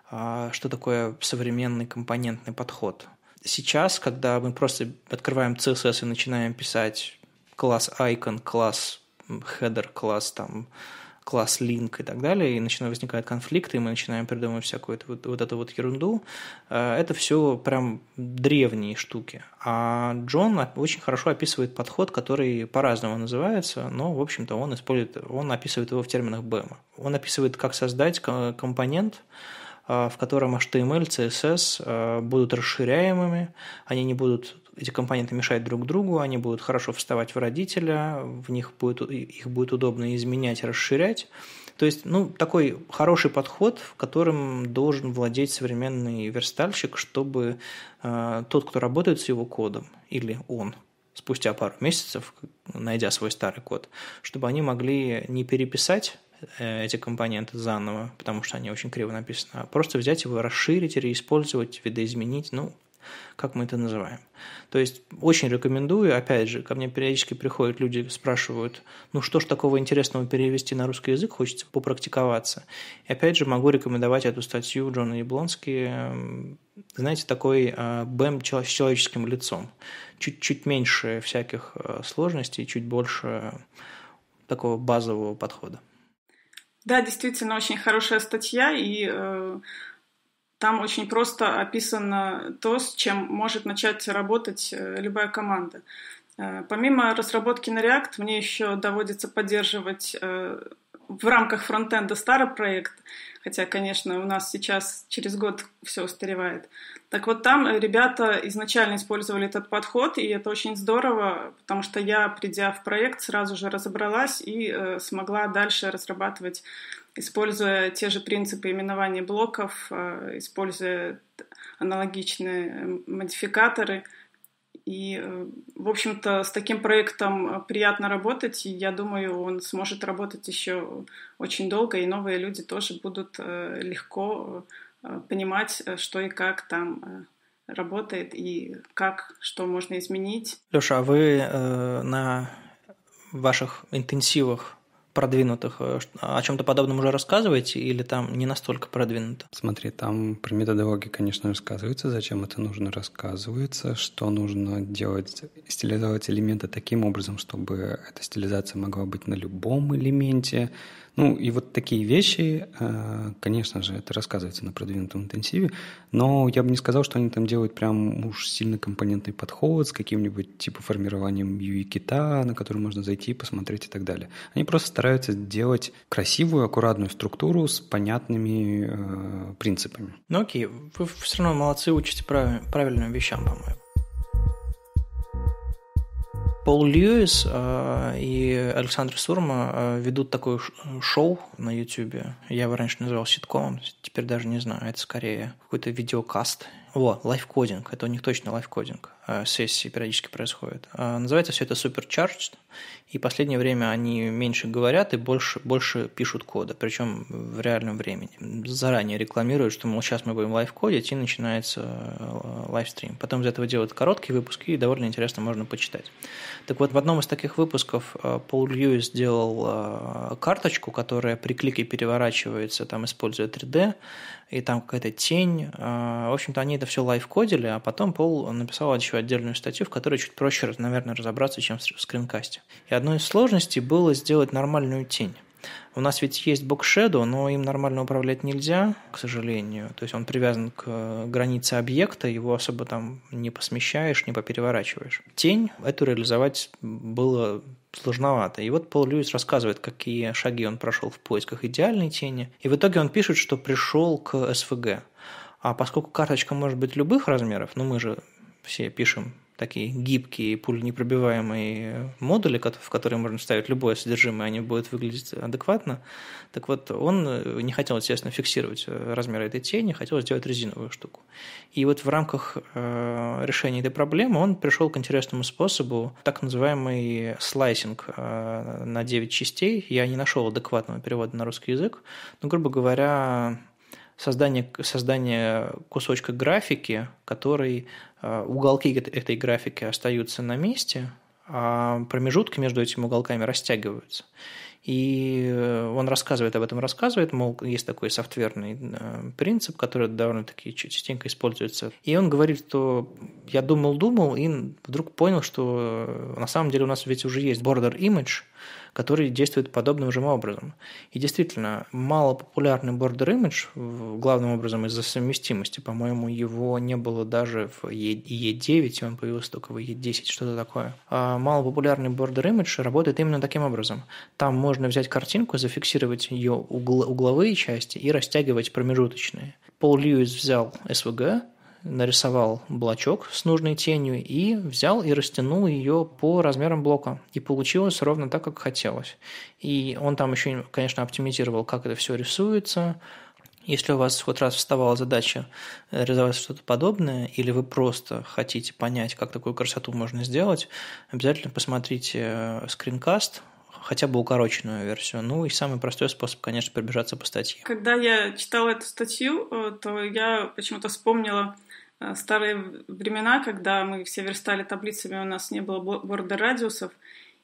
а, что такое современный компонентный подход. Сейчас, когда мы просто открываем CSS и начинаем писать класс icon, класс header, класс там класс линк и так далее, и начинают возникать конфликты, и мы начинаем придумывать всякую вот, вот эту вот ерунду. Э, это все прям древние штуки. А Джон очень хорошо описывает подход, который по-разному называется, но, в общем-то, он использует, он описывает его в терминах BEM. Он описывает, как создать компонент, э, в котором HTML, CSS э, будут расширяемыми, они не будут эти компоненты мешают друг другу, они будут хорошо вставать в родителя, в них будет, их будет удобно изменять, расширять. То есть, ну, такой хороший подход, в котором должен владеть современный верстальщик, чтобы э, тот, кто работает с его кодом, или он, спустя пару месяцев, найдя свой старый код, чтобы они могли не переписать э, эти компоненты заново, потому что они очень криво написаны, а просто взять его, расширить, реиспользовать, видоизменить, ну, как мы это называем. То есть очень рекомендую, опять же, ко мне периодически приходят люди, спрашивают, ну что ж такого интересного перевести на русский язык, хочется попрактиковаться. И опять же могу рекомендовать эту статью Джона Яблонски, эм, знаете, такой э, бэм с человеческим лицом. Чуть-чуть меньше всяких э, сложностей, чуть больше такого базового подхода. Да, действительно, очень хорошая статья, и э, там очень просто описано то, с чем может начать работать э, любая команда. Э, помимо разработки на React, мне еще доводится поддерживать э, в рамках фронтенда старый проект, хотя, конечно, у нас сейчас через год все устаревает. Так вот, там ребята изначально использовали этот подход, и это очень здорово, потому что я, придя в проект, сразу же разобралась и смогла дальше разрабатывать используя те же принципы именования блоков, э, используя аналогичные э, модификаторы. И, э, в общем-то, с таким проектом приятно работать, и я думаю, он сможет работать еще очень долго, и новые люди тоже будут легко понимать, что и как там работает, и как, что можно изменить. Леша, а вы э, на ваших интенсивах продвинутых э, о чем-то подобном уже рассказываете или там не настолько продвинуто? Смотри, там про методологии, конечно, рассказывается, зачем это нужно, рассказывается, что нужно делать, стилизовать элементы таким образом, чтобы эта стилизация могла быть на любом элементе, ну, и вот такие вещи, э, конечно же, это рассказывается на продвинутом интенсиве, но я бы не сказал, что они там делают прям уж сильно компонентный подход с каким-нибудь типа формированием UI-кита, e на который можно зайти, посмотреть и так далее. Они просто стараются делать красивую, аккуратную структуру с понятными э, принципами. Ну окей, вы все равно молодцы, учите прав... правильным вещам, по-моему. Пол Льюис э, и Александр Сурма э, ведут такое шоу на YouTube. Я его раньше называл ситкомом, теперь даже не знаю. Это скорее какой-то видеокаст. Во, лайфкодинг. Это у них точно лайфкодинг. Э, сессии периодически происходит. Э, называется все это Supercharged, и последнее время они меньше говорят и больше, больше пишут кода, причем в реальном времени. Заранее рекламируют, что, мол, сейчас мы будем лайв-кодить, и начинается э, лайвстрим. Потом из этого делают короткие выпуски, и довольно интересно можно почитать. Так вот, в одном из таких выпусков Пол Льюис сделал карточку, которая при клике переворачивается, там, используя 3D, и там какая-то тень. В общем-то, они это все лайв-кодили, а потом Пол написал еще еще отдельную статью, в которой чуть проще, наверное, разобраться, чем в скринкасте. И одной из сложностей было сделать нормальную тень. У нас ведь есть бокшеду, но им нормально управлять нельзя, к сожалению. То есть он привязан к э, границе объекта, его особо там не посмещаешь, не попереворачиваешь. Тень эту реализовать было сложновато. И вот Пол Льюис рассказывает, какие шаги он прошел в поисках идеальной тени. И в итоге он пишет, что пришел к СВГ. А поскольку карточка может быть любых размеров, ну мы же все пишем такие гибкие, пуленепробиваемые модули, в которые можно ставить любое содержимое, они будут выглядеть адекватно. Так вот, он э, не хотел, естественно, фиксировать э, размеры этой тени, хотел сделать резиновую штуку. И вот в рамках э, решения этой проблемы он пришел к интересному способу, так называемый слайсинг на 9 частей. Я не нашел адекватного перевода на русский язык, но, грубо говоря, создание, создание кусочка графики, который э, уголки этой графики остаются на месте, а промежутки между этими уголками растягиваются. И э, он рассказывает об этом, рассказывает, мол, есть такой софтверный э, принцип, который довольно-таки частенько используется. И он говорит, что я думал-думал и вдруг понял, что на самом деле у нас ведь уже есть border image, которые действуют подобным же образом. И действительно, малопопулярный Border Image, главным образом из-за совместимости, по-моему, его не было даже в E9, и он появился только в E10, что-то такое. А малопопулярный Border Image работает именно таким образом. Там можно взять картинку, зафиксировать ее угловые части и растягивать промежуточные. Пол Льюис взял SVG, нарисовал блочок с нужной тенью и взял и растянул ее по размерам блока. И получилось ровно так, как хотелось. И он там еще, конечно, оптимизировал, как это все рисуется, если у вас хоть раз вставала задача э, реализовать что-то подобное, или вы просто хотите понять, как такую красоту можно сделать, обязательно посмотрите э, скринкаст хотя бы укороченную версию. Ну и самый простой способ, конечно, пробежаться по статье. Когда я читала эту статью, э, то я почему-то вспомнила э, старые времена, когда мы все верстали таблицами, у нас не было бордер радиусов,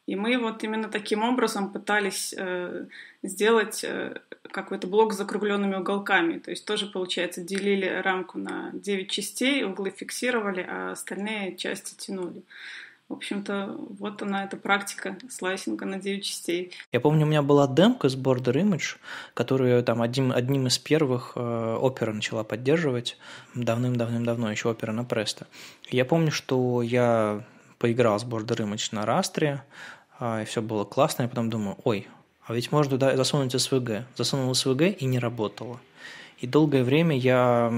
и мы вот именно таким образом пытались э, сделать э, какой-то блок с закругленными уголками. То есть тоже, получается, делили рамку на 9 частей, углы фиксировали, а остальные части тянули. В общем-то, вот она, эта практика слайсинга на 9 частей. Я помню, у меня была демка с Border Image, которую там одним, одним из первых э, опера начала поддерживать давным-давным-давно, еще опера на Presto. Я помню, что я поиграл с Border Image на растре, э, и все было классно, Я потом думаю, ой, а ведь можно туда засунуть СВГ. Засунул СВГ и не работало. И долгое время я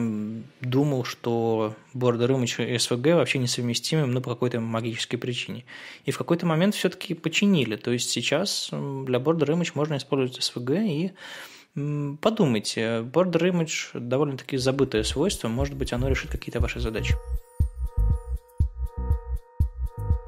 думал, что Borderroom и СВГ вообще несовместимы, но по какой-то магической причине. И в какой-то момент все-таки починили. То есть сейчас для Borderroom можно использовать СВГ и Подумайте, Border Image довольно-таки забытое свойство, может быть, оно решит какие-то ваши задачи.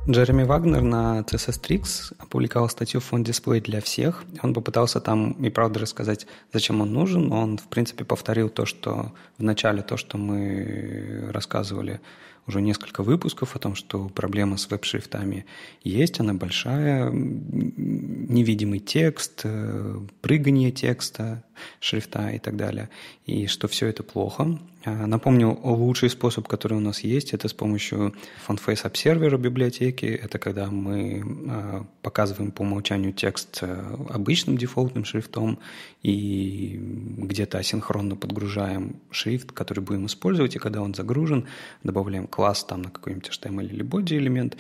Джереми Вагнер на CSS Tricks опубликовал статью «Фон «Дисплей для всех». Он попытался там и правда рассказать, зачем он нужен. Он, в принципе, повторил то, что в начале, то, что мы рассказывали уже несколько выпусков о том, что проблема с веб-шрифтами есть, она большая, невидимый текст, э, прыгание текста, шрифта и так далее, и что все это плохо. А, напомню, лучший способ, который у нас есть, это с помощью FunFace Observer библиотеки. Это когда мы а, показываем по умолчанию текст э, обычным дефолтным шрифтом и где-то асинхронно подгружаем шрифт, который будем использовать, и когда он загружен, добавляем класс там на какой-нибудь HTML или body элемент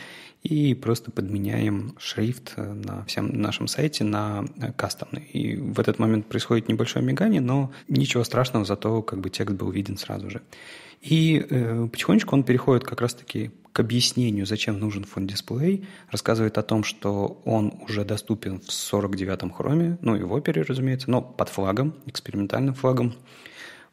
и просто подменяем шрифт э, на всем нашем сайте на э, кастомный. И в этот момент происходит небольшое мигание, но ничего страшного, зато как бы текст был виден сразу же. И э, потихонечку он переходит как раз-таки к объяснению, зачем нужен фон дисплей, рассказывает о том, что он уже доступен в 49-м хроме, ну и в опере, разумеется, но под флагом, экспериментальным флагом.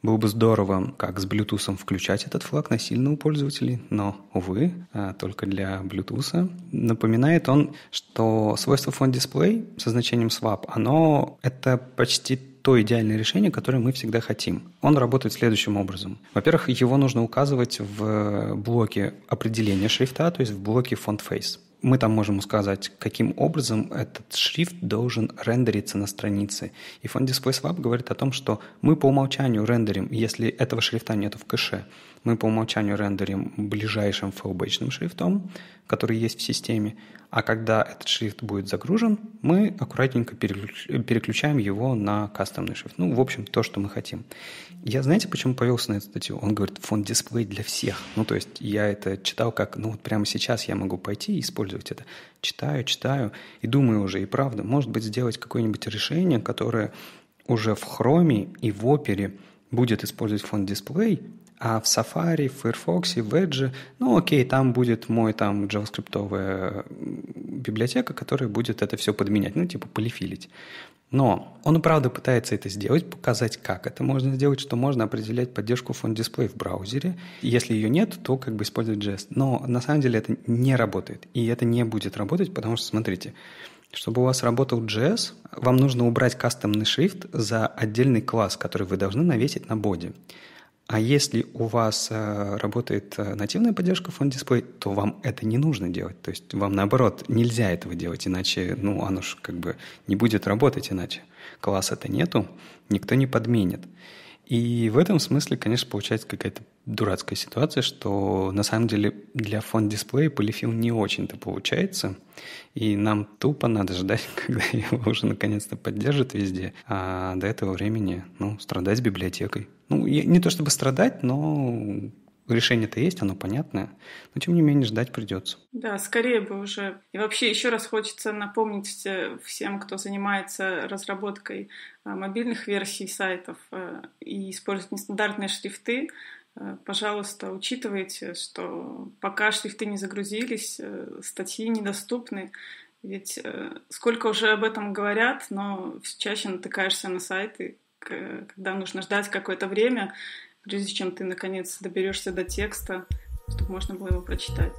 Было бы здорово, как с Bluetooth включать этот флаг насильно у пользователей, но, увы, а, только для Bluetooth. Напоминает он, что свойство фон дисплей со значением swap, оно это почти то идеальное решение, которое мы всегда хотим. Он работает следующим образом. Во-первых, его нужно указывать в блоке определения шрифта, то есть в блоке font face мы там можем сказать, каким образом этот шрифт должен рендериться на странице. И фон DisplaySwap говорит о том, что мы по умолчанию рендерим, если этого шрифта нету в кэше мы по умолчанию рендерим ближайшим FLBH шрифтом, который есть в системе, а когда этот шрифт будет загружен, мы аккуратненько переключаем его на кастомный шрифт. Ну, в общем, то, что мы хотим. Я, знаете, почему повелся на эту статью? Он говорит, фон дисплей для всех. Ну, то есть я это читал как, ну, вот прямо сейчас я могу пойти и использовать это. Читаю, читаю и думаю уже, и правда, может быть, сделать какое-нибудь решение, которое уже в хроме и в опере будет использовать фон дисплей, а в Safari, в Firefox, в Edge, ну окей, там будет мой там JavaScript библиотека, которая будет это все подменять, ну типа полифилить. Но он и правда пытается это сделать, показать, как это можно сделать, что можно определять поддержку фон дисплей в браузере. Если ее нет, то как бы использовать JS. Но на самом деле это не работает. И это не будет работать, потому что, смотрите, чтобы у вас работал JS, вам нужно убрать кастомный шрифт за отдельный класс, который вы должны навесить на боди. А если у вас э, работает э, нативная поддержка фонд дисплей, то вам это не нужно делать. То есть вам наоборот нельзя этого делать, иначе, ну, оно же как бы не будет работать иначе. Класса-то нету, никто не подменит. И в этом смысле, конечно, получается какая-то дурацкая ситуация, что на самом деле для фон дисплея полифил не очень-то получается, и нам тупо надо ждать, когда его уже наконец-то поддержат везде, а до этого времени, ну, страдать с библиотекой. Ну, не то чтобы страдать, но решение-то есть, оно понятное, но тем не менее ждать придется. Да, скорее бы уже. И вообще еще раз хочется напомнить э, всем, кто занимается разработкой э, мобильных версий сайтов э, и использует нестандартные шрифты, Пожалуйста, учитывайте, что пока шрифты не загрузились, статьи недоступны. Ведь сколько уже об этом говорят, но все чаще натыкаешься на сайты, Э, когда нужно ждать какое-то время, прежде чем ты наконец доберешься до текста, чтобы можно было его прочитать.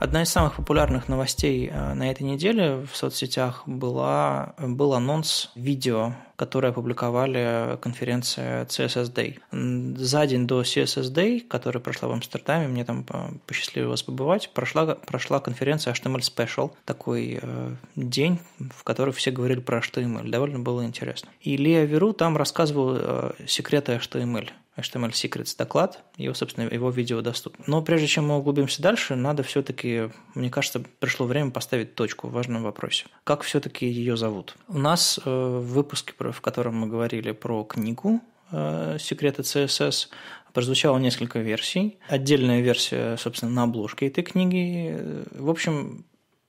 Одна из самых популярных новостей э, на этой неделе в соцсетях была, был анонс видео, которое опубликовали конференция CSS Day. За день до CSS Day, которая прошла в Амстердаме, мне там э, посчастливилось побывать, прошла, прошла конференция HTML Special, такой э, день, в котором все говорили про HTML. Довольно было интересно. И Лея Веру там рассказывала э, секреты HTML. HTML Secrets доклад, его, собственно, его видео доступно. Но прежде чем мы углубимся дальше, надо все-таки, мне кажется, пришло время поставить точку в важном вопросе. Как все-таки ее зовут? У нас э, в выпуске, в котором мы говорили про книгу э, «Секреты CSS», прозвучало несколько версий. Отдельная версия, собственно, на обложке этой книги. Э, в общем,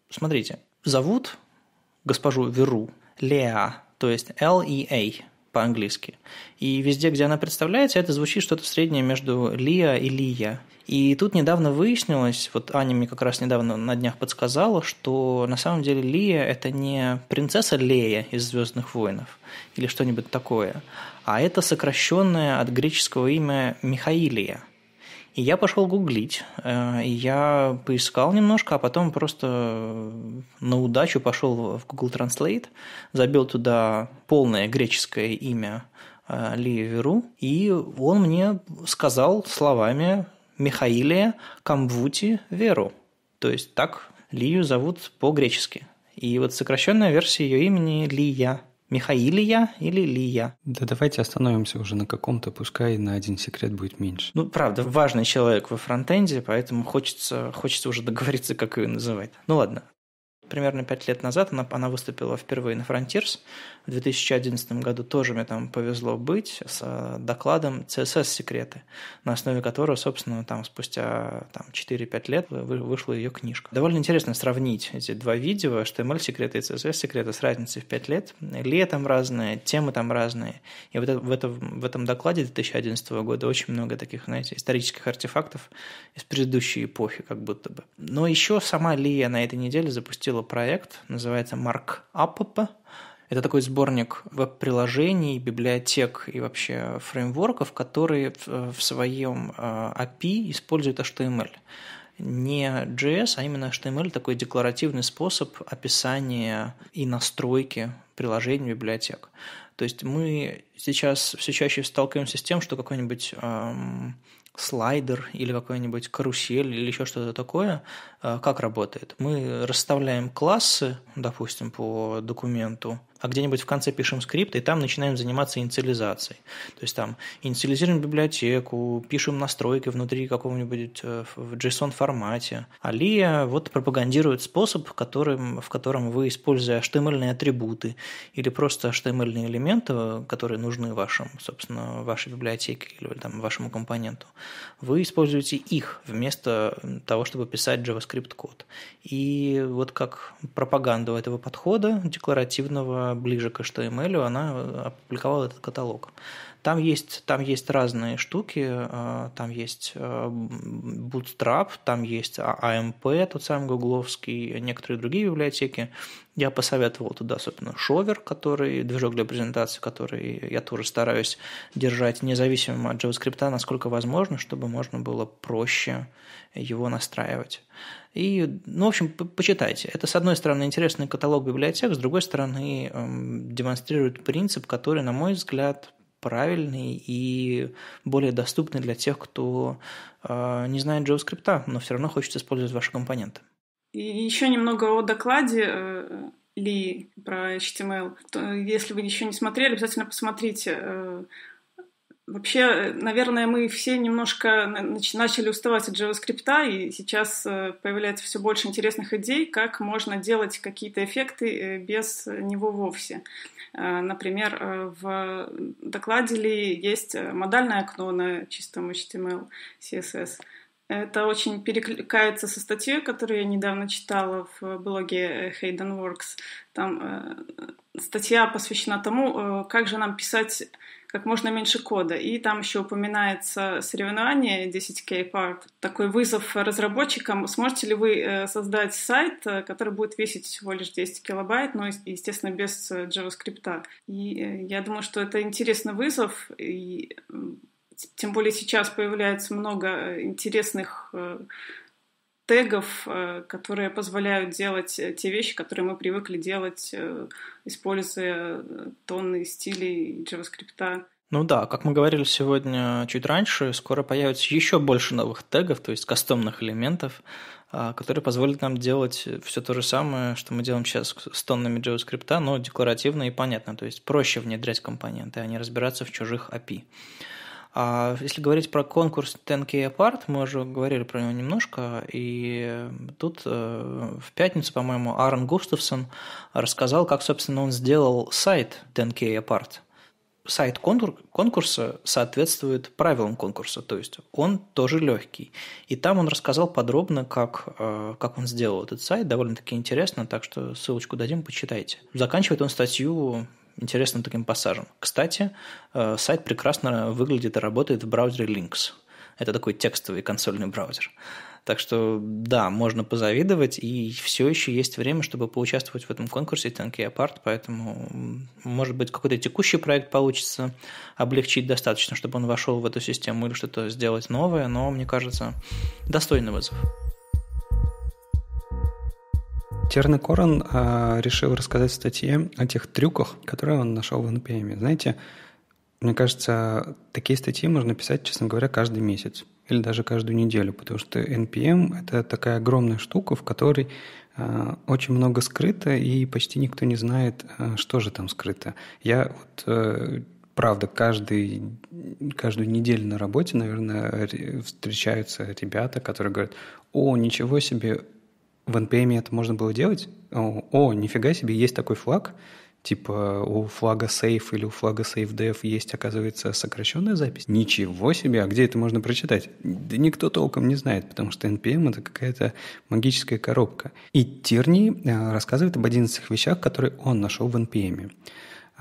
смотрите, зовут госпожу Веру Леа, то есть L-E-A, по-английски. И везде, где она представляется, это звучит что-то среднее между Лия и Лия. И тут недавно выяснилось, вот Аня мне как раз недавно на днях подсказала, что на самом деле Лия это не принцесса Лея из Звездных войнов или что-нибудь такое, а это сокращенное от греческого имя Михаилия – и я пошел гуглить, э, я поискал немножко, а потом просто э, на удачу пошел в Google Translate, забил туда полное греческое имя э, Леверу, и он мне сказал словами Михаиле Камбути Веру. То есть так Лию зовут по-гречески. И вот сокращенная версия ее имени Лия. Михаилия или Лия. Да давайте остановимся уже на каком-то, пускай на один секрет будет меньше. Ну, правда, важный человек во фронтенде, поэтому хочется, хочется уже договориться, как ее называть. Ну ладно. Примерно пять лет назад она, она выступила впервые на Frontiers в 2011 году тоже мне там повезло быть с э, докладом «CSS-секреты», на основе которого, собственно, там спустя там, 4-5 лет вышла ее книжка. Довольно интересно сравнить эти два видео, HTML-секреты эм и CSS-секреты с разницей в 5 лет. Летом разные, темы там разные. И вот в, этом, в этом докладе 2011 года очень много таких, знаете, исторических артефактов из предыдущей эпохи как будто бы. Но еще сама Лия на этой неделе запустила проект, называется «Марк Аппа», это такой сборник веб-приложений, библиотек и вообще фреймворков, которые в своем э, API используют HTML не JS, а именно HTML такой декларативный способ описания и настройки приложений библиотек. То есть мы сейчас все чаще сталкиваемся с тем, что какой-нибудь эм, слайдер или какой-нибудь карусель или еще что-то такое, э, как работает? Мы расставляем классы, допустим, по документу, а где-нибудь в конце пишем скрипт, и там начинаем заниматься инициализацией. То есть там инициализируем библиотеку, пишем настройки внутри какого-нибудь э, в JSON-формате. Алия вот пропагандирует способ, которым, в котором вы, используя HTML атрибуты или просто HTML элементы, которые нужны вашим, собственно, вашей библиотеке или там, вашему компоненту, вы используете их вместо того, чтобы писать JavaScript-код. И вот как пропаганду этого подхода декларативного ближе к HTML, эм она э, опубликовала этот каталог. Там есть, там есть разные штуки, э, там есть э, Bootstrap, там есть AMP, а, а тот самый гугловский, некоторые другие библиотеки. Я посоветовал туда, собственно, Шовер, который движок для презентации, который я тоже стараюсь держать независимым от JavaScript, насколько возможно, чтобы можно было проще его настраивать. И, ну, в общем, по почитайте. Это, с одной стороны, интересный каталог библиотек, с другой стороны, эм, демонстрирует принцип, который, на мой взгляд, правильный и более доступный для тех, кто э, не знает JavaScript, но все равно хочет использовать ваши компоненты. И еще немного о докладе э, Ли про HTML. Если вы еще не смотрели, обязательно посмотрите. Э, Вообще, наверное, мы все немножко начали уставать от JavaScript, и сейчас э, появляется все больше интересных идей, как можно делать какие-то эффекты э, без него вовсе. Э, например, в докладе ли есть модальное окно на чистом HTML, CSS. Эм Это очень перекликается со статьей, которую я недавно читала в блоге Hayden Works. Там статья посвящена тому, как же нам писать как можно меньше кода. И там еще упоминается соревнование 10K Part, такой вызов разработчикам. Сможете ли вы э, создать сайт, э, который будет весить всего лишь 10 килобайт, но, естественно, без JavaScript. Э, и я думаю, что это интересный вызов, и тем более сейчас появляется много интересных тегов, э, которые позволяют делать э, те вещи, которые мы привыкли делать, э, используя тонны стилей JavaScript. Ну да, как мы говорили сегодня чуть раньше, скоро появится еще больше новых тегов, то есть кастомных элементов, а, которые позволят нам делать все то же самое, что мы делаем сейчас с тоннами JavaScript, но декларативно и понятно, то есть проще внедрять компоненты, а не разбираться в чужих API. А если говорить про конкурс 10K Apart, мы уже говорили про него немножко, и тут э, в пятницу, по-моему, Аарон Густавсон рассказал, как, собственно, он сделал сайт 10K Apart. Сайт конкурса соответствует правилам конкурса, то есть он тоже легкий. И там он рассказал подробно, как, э, как он сделал этот сайт, довольно-таки интересно, так что ссылочку дадим, почитайте. Заканчивает он статью интересным таким пассажем. Кстати, э, сайт прекрасно выглядит и работает в браузере Links. Это такой текстовый консольный браузер. Так что, да, можно позавидовать, и все еще есть время, чтобы поучаствовать в этом конкурсе «Танки Апарт», поэтому, может быть, какой-то текущий проект получится облегчить достаточно, чтобы он вошел в эту систему или что-то сделать новое, но, мне кажется, достойный вызов. Терна Коран а, решил рассказать в статье о тех трюках, которые он нашел в NPM. Знаете, мне кажется, такие статьи можно писать, честно говоря, каждый месяц или даже каждую неделю, потому что NPM — это такая огромная штука, в которой а, очень много скрыто, и почти никто не знает, а, что же там скрыто. Я вот, э, правда, каждый, каждую неделю на работе, наверное, встречаются ребята, которые говорят, о, ничего себе, в NPM это можно было делать? О, о, нифига себе, есть такой флаг. Типа у флага safe или у флага safe-dev есть, оказывается, сокращенная запись. Ничего себе, а где это можно прочитать? Да никто толком не знает, потому что NPM — это какая-то магическая коробка. И Тирни э, рассказывает об 11 вещах, которые он нашел в NPM.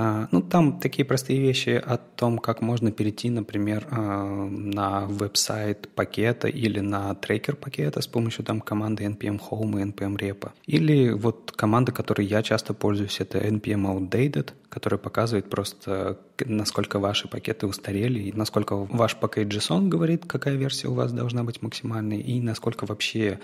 А, ну, там такие простые вещи о том, как можно перейти, например, а, на веб-сайт пакета или на трекер пакета с помощью там команды npm home и npm repo. Или вот команда, которой я часто пользуюсь, это npm outdated, которая показывает просто, насколько ваши пакеты устарели, и насколько ваш пакет JSON говорит, какая версия у вас должна быть максимальной, и насколько вообще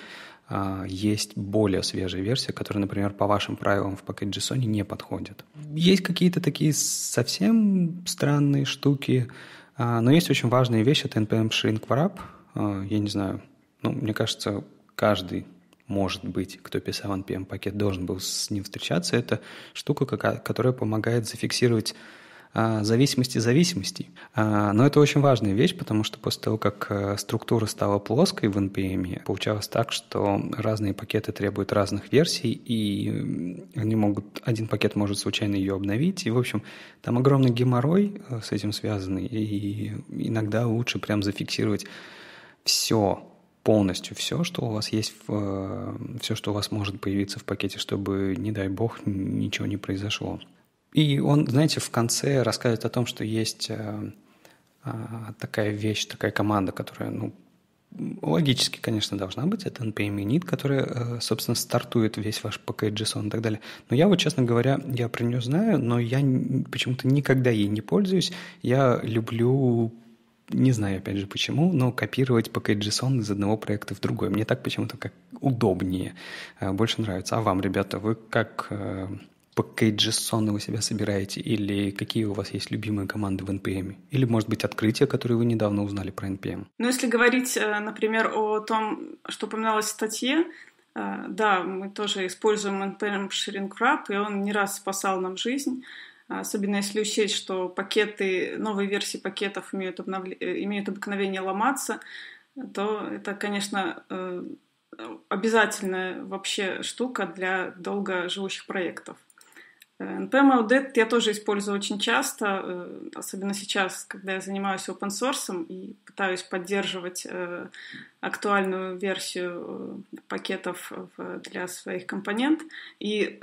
а, есть более свежая версия, которая, например, по вашим правилам в пакет JSON не подходит. Есть какие-то такие совсем странные штуки, а, но есть очень важные вещи. Это npm shrink wrap. А, я не знаю, ну, мне кажется, каждый может быть, кто писал npm пакет, должен был с ним встречаться. Это штука, которая помогает зафиксировать а, зависимости зависимостей. А, но это очень важная вещь, потому что после того, как э, структура стала плоской в NPM, получалось так, что разные пакеты требуют разных версий, и они могут, один пакет может случайно ее обновить. И, в общем, там огромный геморрой э, с этим связанный, и иногда лучше прям зафиксировать все полностью все, что у вас есть, э, все, что у вас может появиться в пакете, чтобы, не дай бог, ничего не произошло. И он, знаете, в конце рассказывает о том, что есть э, э, такая вещь, такая команда, которая, ну, логически, конечно, должна быть. Это NPM init, которая, э, собственно, стартует весь ваш пакет JSON и так далее. Но я вот, честно говоря, я про нее знаю, но я почему-то никогда ей не пользуюсь. Я люблю не знаю, опять же, почему, но копировать пакет JSON из одного проекта в другой. Мне так почему-то как удобнее, больше нравится. А вам, ребята, вы как по KJSON вы себя собираете, или какие у вас есть любимые команды в NPM, или, может быть, открытия, которые вы недавно узнали про NPM. Ну, если говорить, э, например, о том, что упоминалось в статье, э, да, мы тоже используем NPM Sharing Wrap, и он не раз спасал нам жизнь, особенно если учесть, что пакеты, новые версии пакетов имеют, обновле... Э, имеют обыкновение ломаться, то это, конечно, обязательная вообще штука для долго живущих проектов. NPM-аудит эм я тоже использую очень часто, э, особенно сейчас, когда я занимаюсь open source и пытаюсь поддерживать э, актуальную версию э, пакетов для своих компонент. И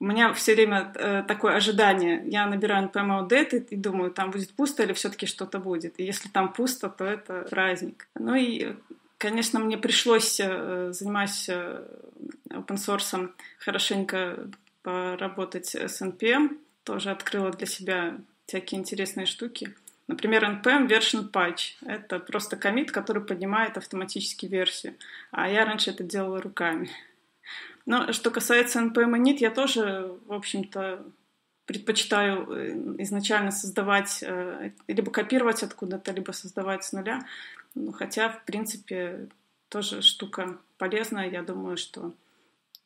у меня все время такое ожидание. Я набираю npm audit эм и, думаю, там будет пусто или все-таки что-то будет. И если там пусто, то это праздник. Ну и, конечно, мне пришлось, э, занимаясь open source, хорошенько поработать с NPM, эм, тоже открыла для себя всякие интересные штуки. Например, npm эм version patch — это просто комит, который поднимает автоматически версию. А я раньше это делала руками. Но что касается npm init, эм я тоже, в общем-то, предпочитаю э, изначально создавать, э, либо копировать откуда-то, либо создавать с нуля. Ну, хотя, в принципе, тоже штука полезная. Я думаю, что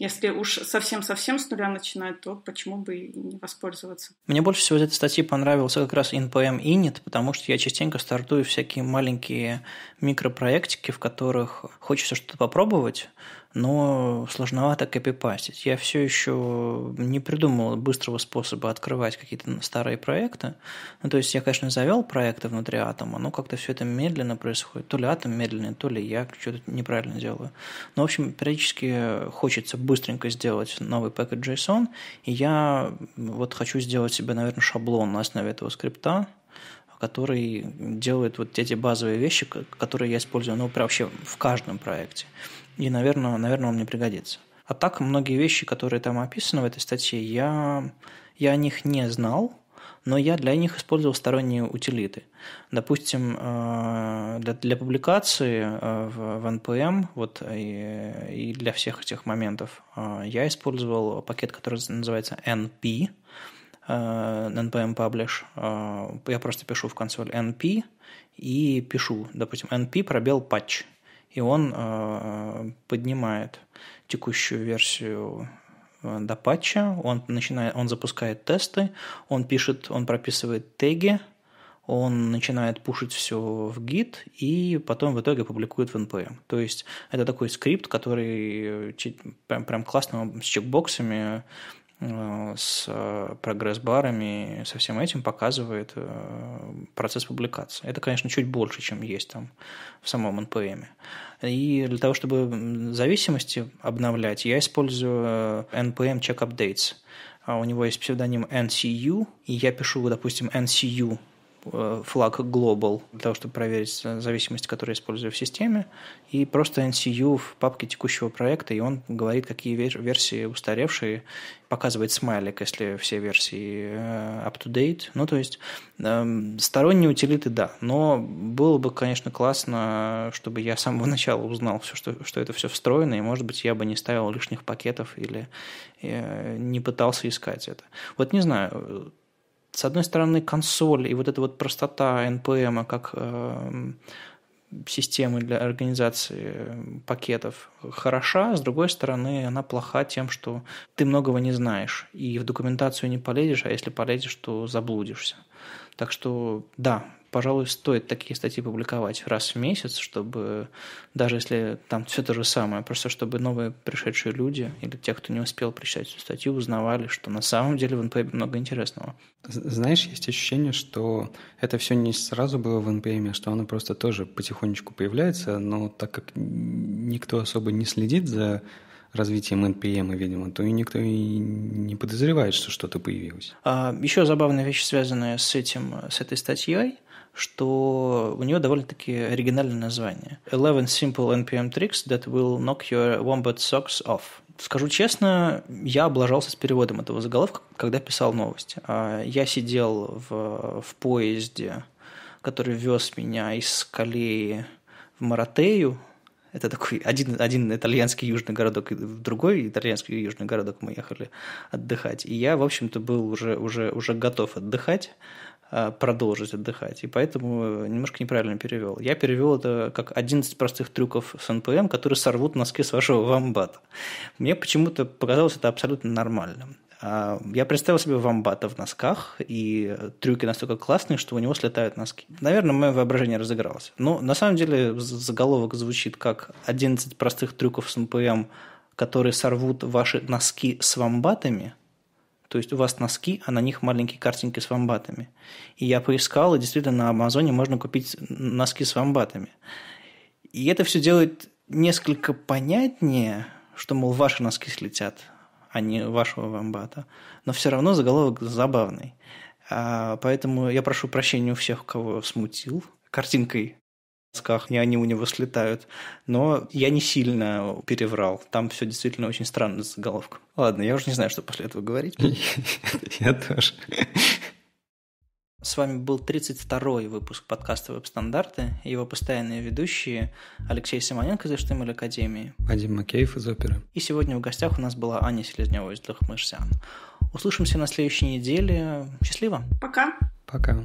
если уж совсем-совсем с нуля начинать, то почему бы и не воспользоваться? Мне больше всего из этой статьи понравился как раз NPM эм Init, потому что я частенько стартую всякие маленькие микропроектики, в которых хочется что-то попробовать, но сложновато копипастить. Я все еще не придумал быстрого способа открывать какие-то старые проекты. Ну, то есть я, конечно, завел проекты внутри атома, но как-то все это медленно происходит. То ли атом медленный, то ли я что-то неправильно делаю. Но, в общем, периодически хочется быстренько сделать новый пакет JSON, и я вот хочу сделать себе, наверное, шаблон на основе этого скрипта, который делает вот эти базовые вещи, которые я использую, ну, вообще в каждом проекте. И, наверное, наверное, он мне пригодится. А так, многие вещи, которые там описаны в этой статье, я, я о них не знал, но я для них использовал сторонние утилиты. Допустим, э, для, для публикации э, в, в NPM эм, вот, и, э, и для всех этих моментов я использовал пакет, который называется NP, NPM эм Publish. Я просто пишу в консоль NP и пишу, допустим, NP пробел patch и он э, поднимает текущую версию э, до патча, он, начинает, он запускает тесты, он пишет, он прописывает теги, он начинает пушить все в Git и потом в итоге публикует в NPM. То есть это такой скрипт, который э, прям классно с чекбоксами Э, с э, прогресс-барами, со всем этим показывает э, процесс публикации. Это, конечно, чуть больше, чем есть там в самом NPM. И для того, чтобы зависимости обновлять, я использую NPM Check Updates. А у него есть псевдоним NCU, и я пишу, допустим, NCU Э, флаг global для того, чтобы проверить зависимость которую я использую в системе, и просто NCU в папке текущего проекта, и он говорит, какие версии устаревшие, показывает смайлик, если все версии э, up-to-date. Ну, то есть эм, сторонние утилиты, да, но было бы, конечно, классно, чтобы я с самого начала узнал, все, что, что это все встроено, и, может быть, я бы не ставил лишних пакетов или э, не пытался искать это. Вот не знаю, с одной стороны, консоль и вот эта вот простота NPM а как э, системы для организации э, пакетов хороша, с другой стороны, она плоха тем, что ты многого не знаешь, и в документацию не полезешь, а если полезешь, то заблудишься. Так что да, пожалуй, стоит такие статьи публиковать раз в месяц, чтобы даже если там все то же самое, просто чтобы новые пришедшие люди или те, кто не успел прочитать эту статью, узнавали, что на самом деле в NPM много интересного. Знаешь, есть ощущение, что это все не сразу было в NPM, а что оно просто тоже потихонечку появляется, но так как никто особо не следит за развитием NPM, видимо, то и никто и не подозревает, что что-то появилось. А Еще забавная вещь, связанная с этим, с этой статьей – что у нее довольно-таки оригинальное название. 11 simple NPM tricks that will knock your wombat socks off. Скажу честно, я облажался с переводом этого заголовка, когда писал новость. А, я сидел в, в поезде, который вез меня из Калеи в Маратею, это такой один, один итальянский южный городок, и в другой итальянский южный городок мы ехали отдыхать. И я, в общем-то, был уже, уже, уже готов отдыхать, Э, продолжить отдыхать. И поэтому э, немножко неправильно перевел. Я перевел это как 11 простых трюков с НПМ, эм, которые сорвут носки с вашего вамбата. Мне почему-то показалось это абсолютно нормальным. А, я представил себе вамбата в носках, и трюки настолько классные, что у него слетают носки. Наверное, мое воображение разыгралось. Но на самом деле заголовок звучит как «11 простых трюков с НПМ, эм, которые сорвут ваши носки с вамбатами», то есть у вас носки, а на них маленькие картинки с вамбатами. И я поискал, и действительно на Амазоне можно купить носки с вамбатами. И это все делает несколько понятнее, что, мол, ваши носки слетят, а не вашего вамбата. Но все равно заголовок забавный. А, поэтому я прошу прощения у всех, кого смутил картинкой сказках, не они у него слетают. Но я не сильно переврал. Там все действительно очень странно с заголовком. Ладно, я уже не знаю, что после этого говорить. Я тоже. С вами был 32-й выпуск подкаста «Веб-стандарты» его постоянные ведущие Алексей Симоненко из Эштемель эм Академии. Вадим Макеев из оперы. И сегодня в гостях у нас была Аня Селезнева из «Длахмышсян». Услышимся на следующей неделе. Счастливо! Пока! Пока!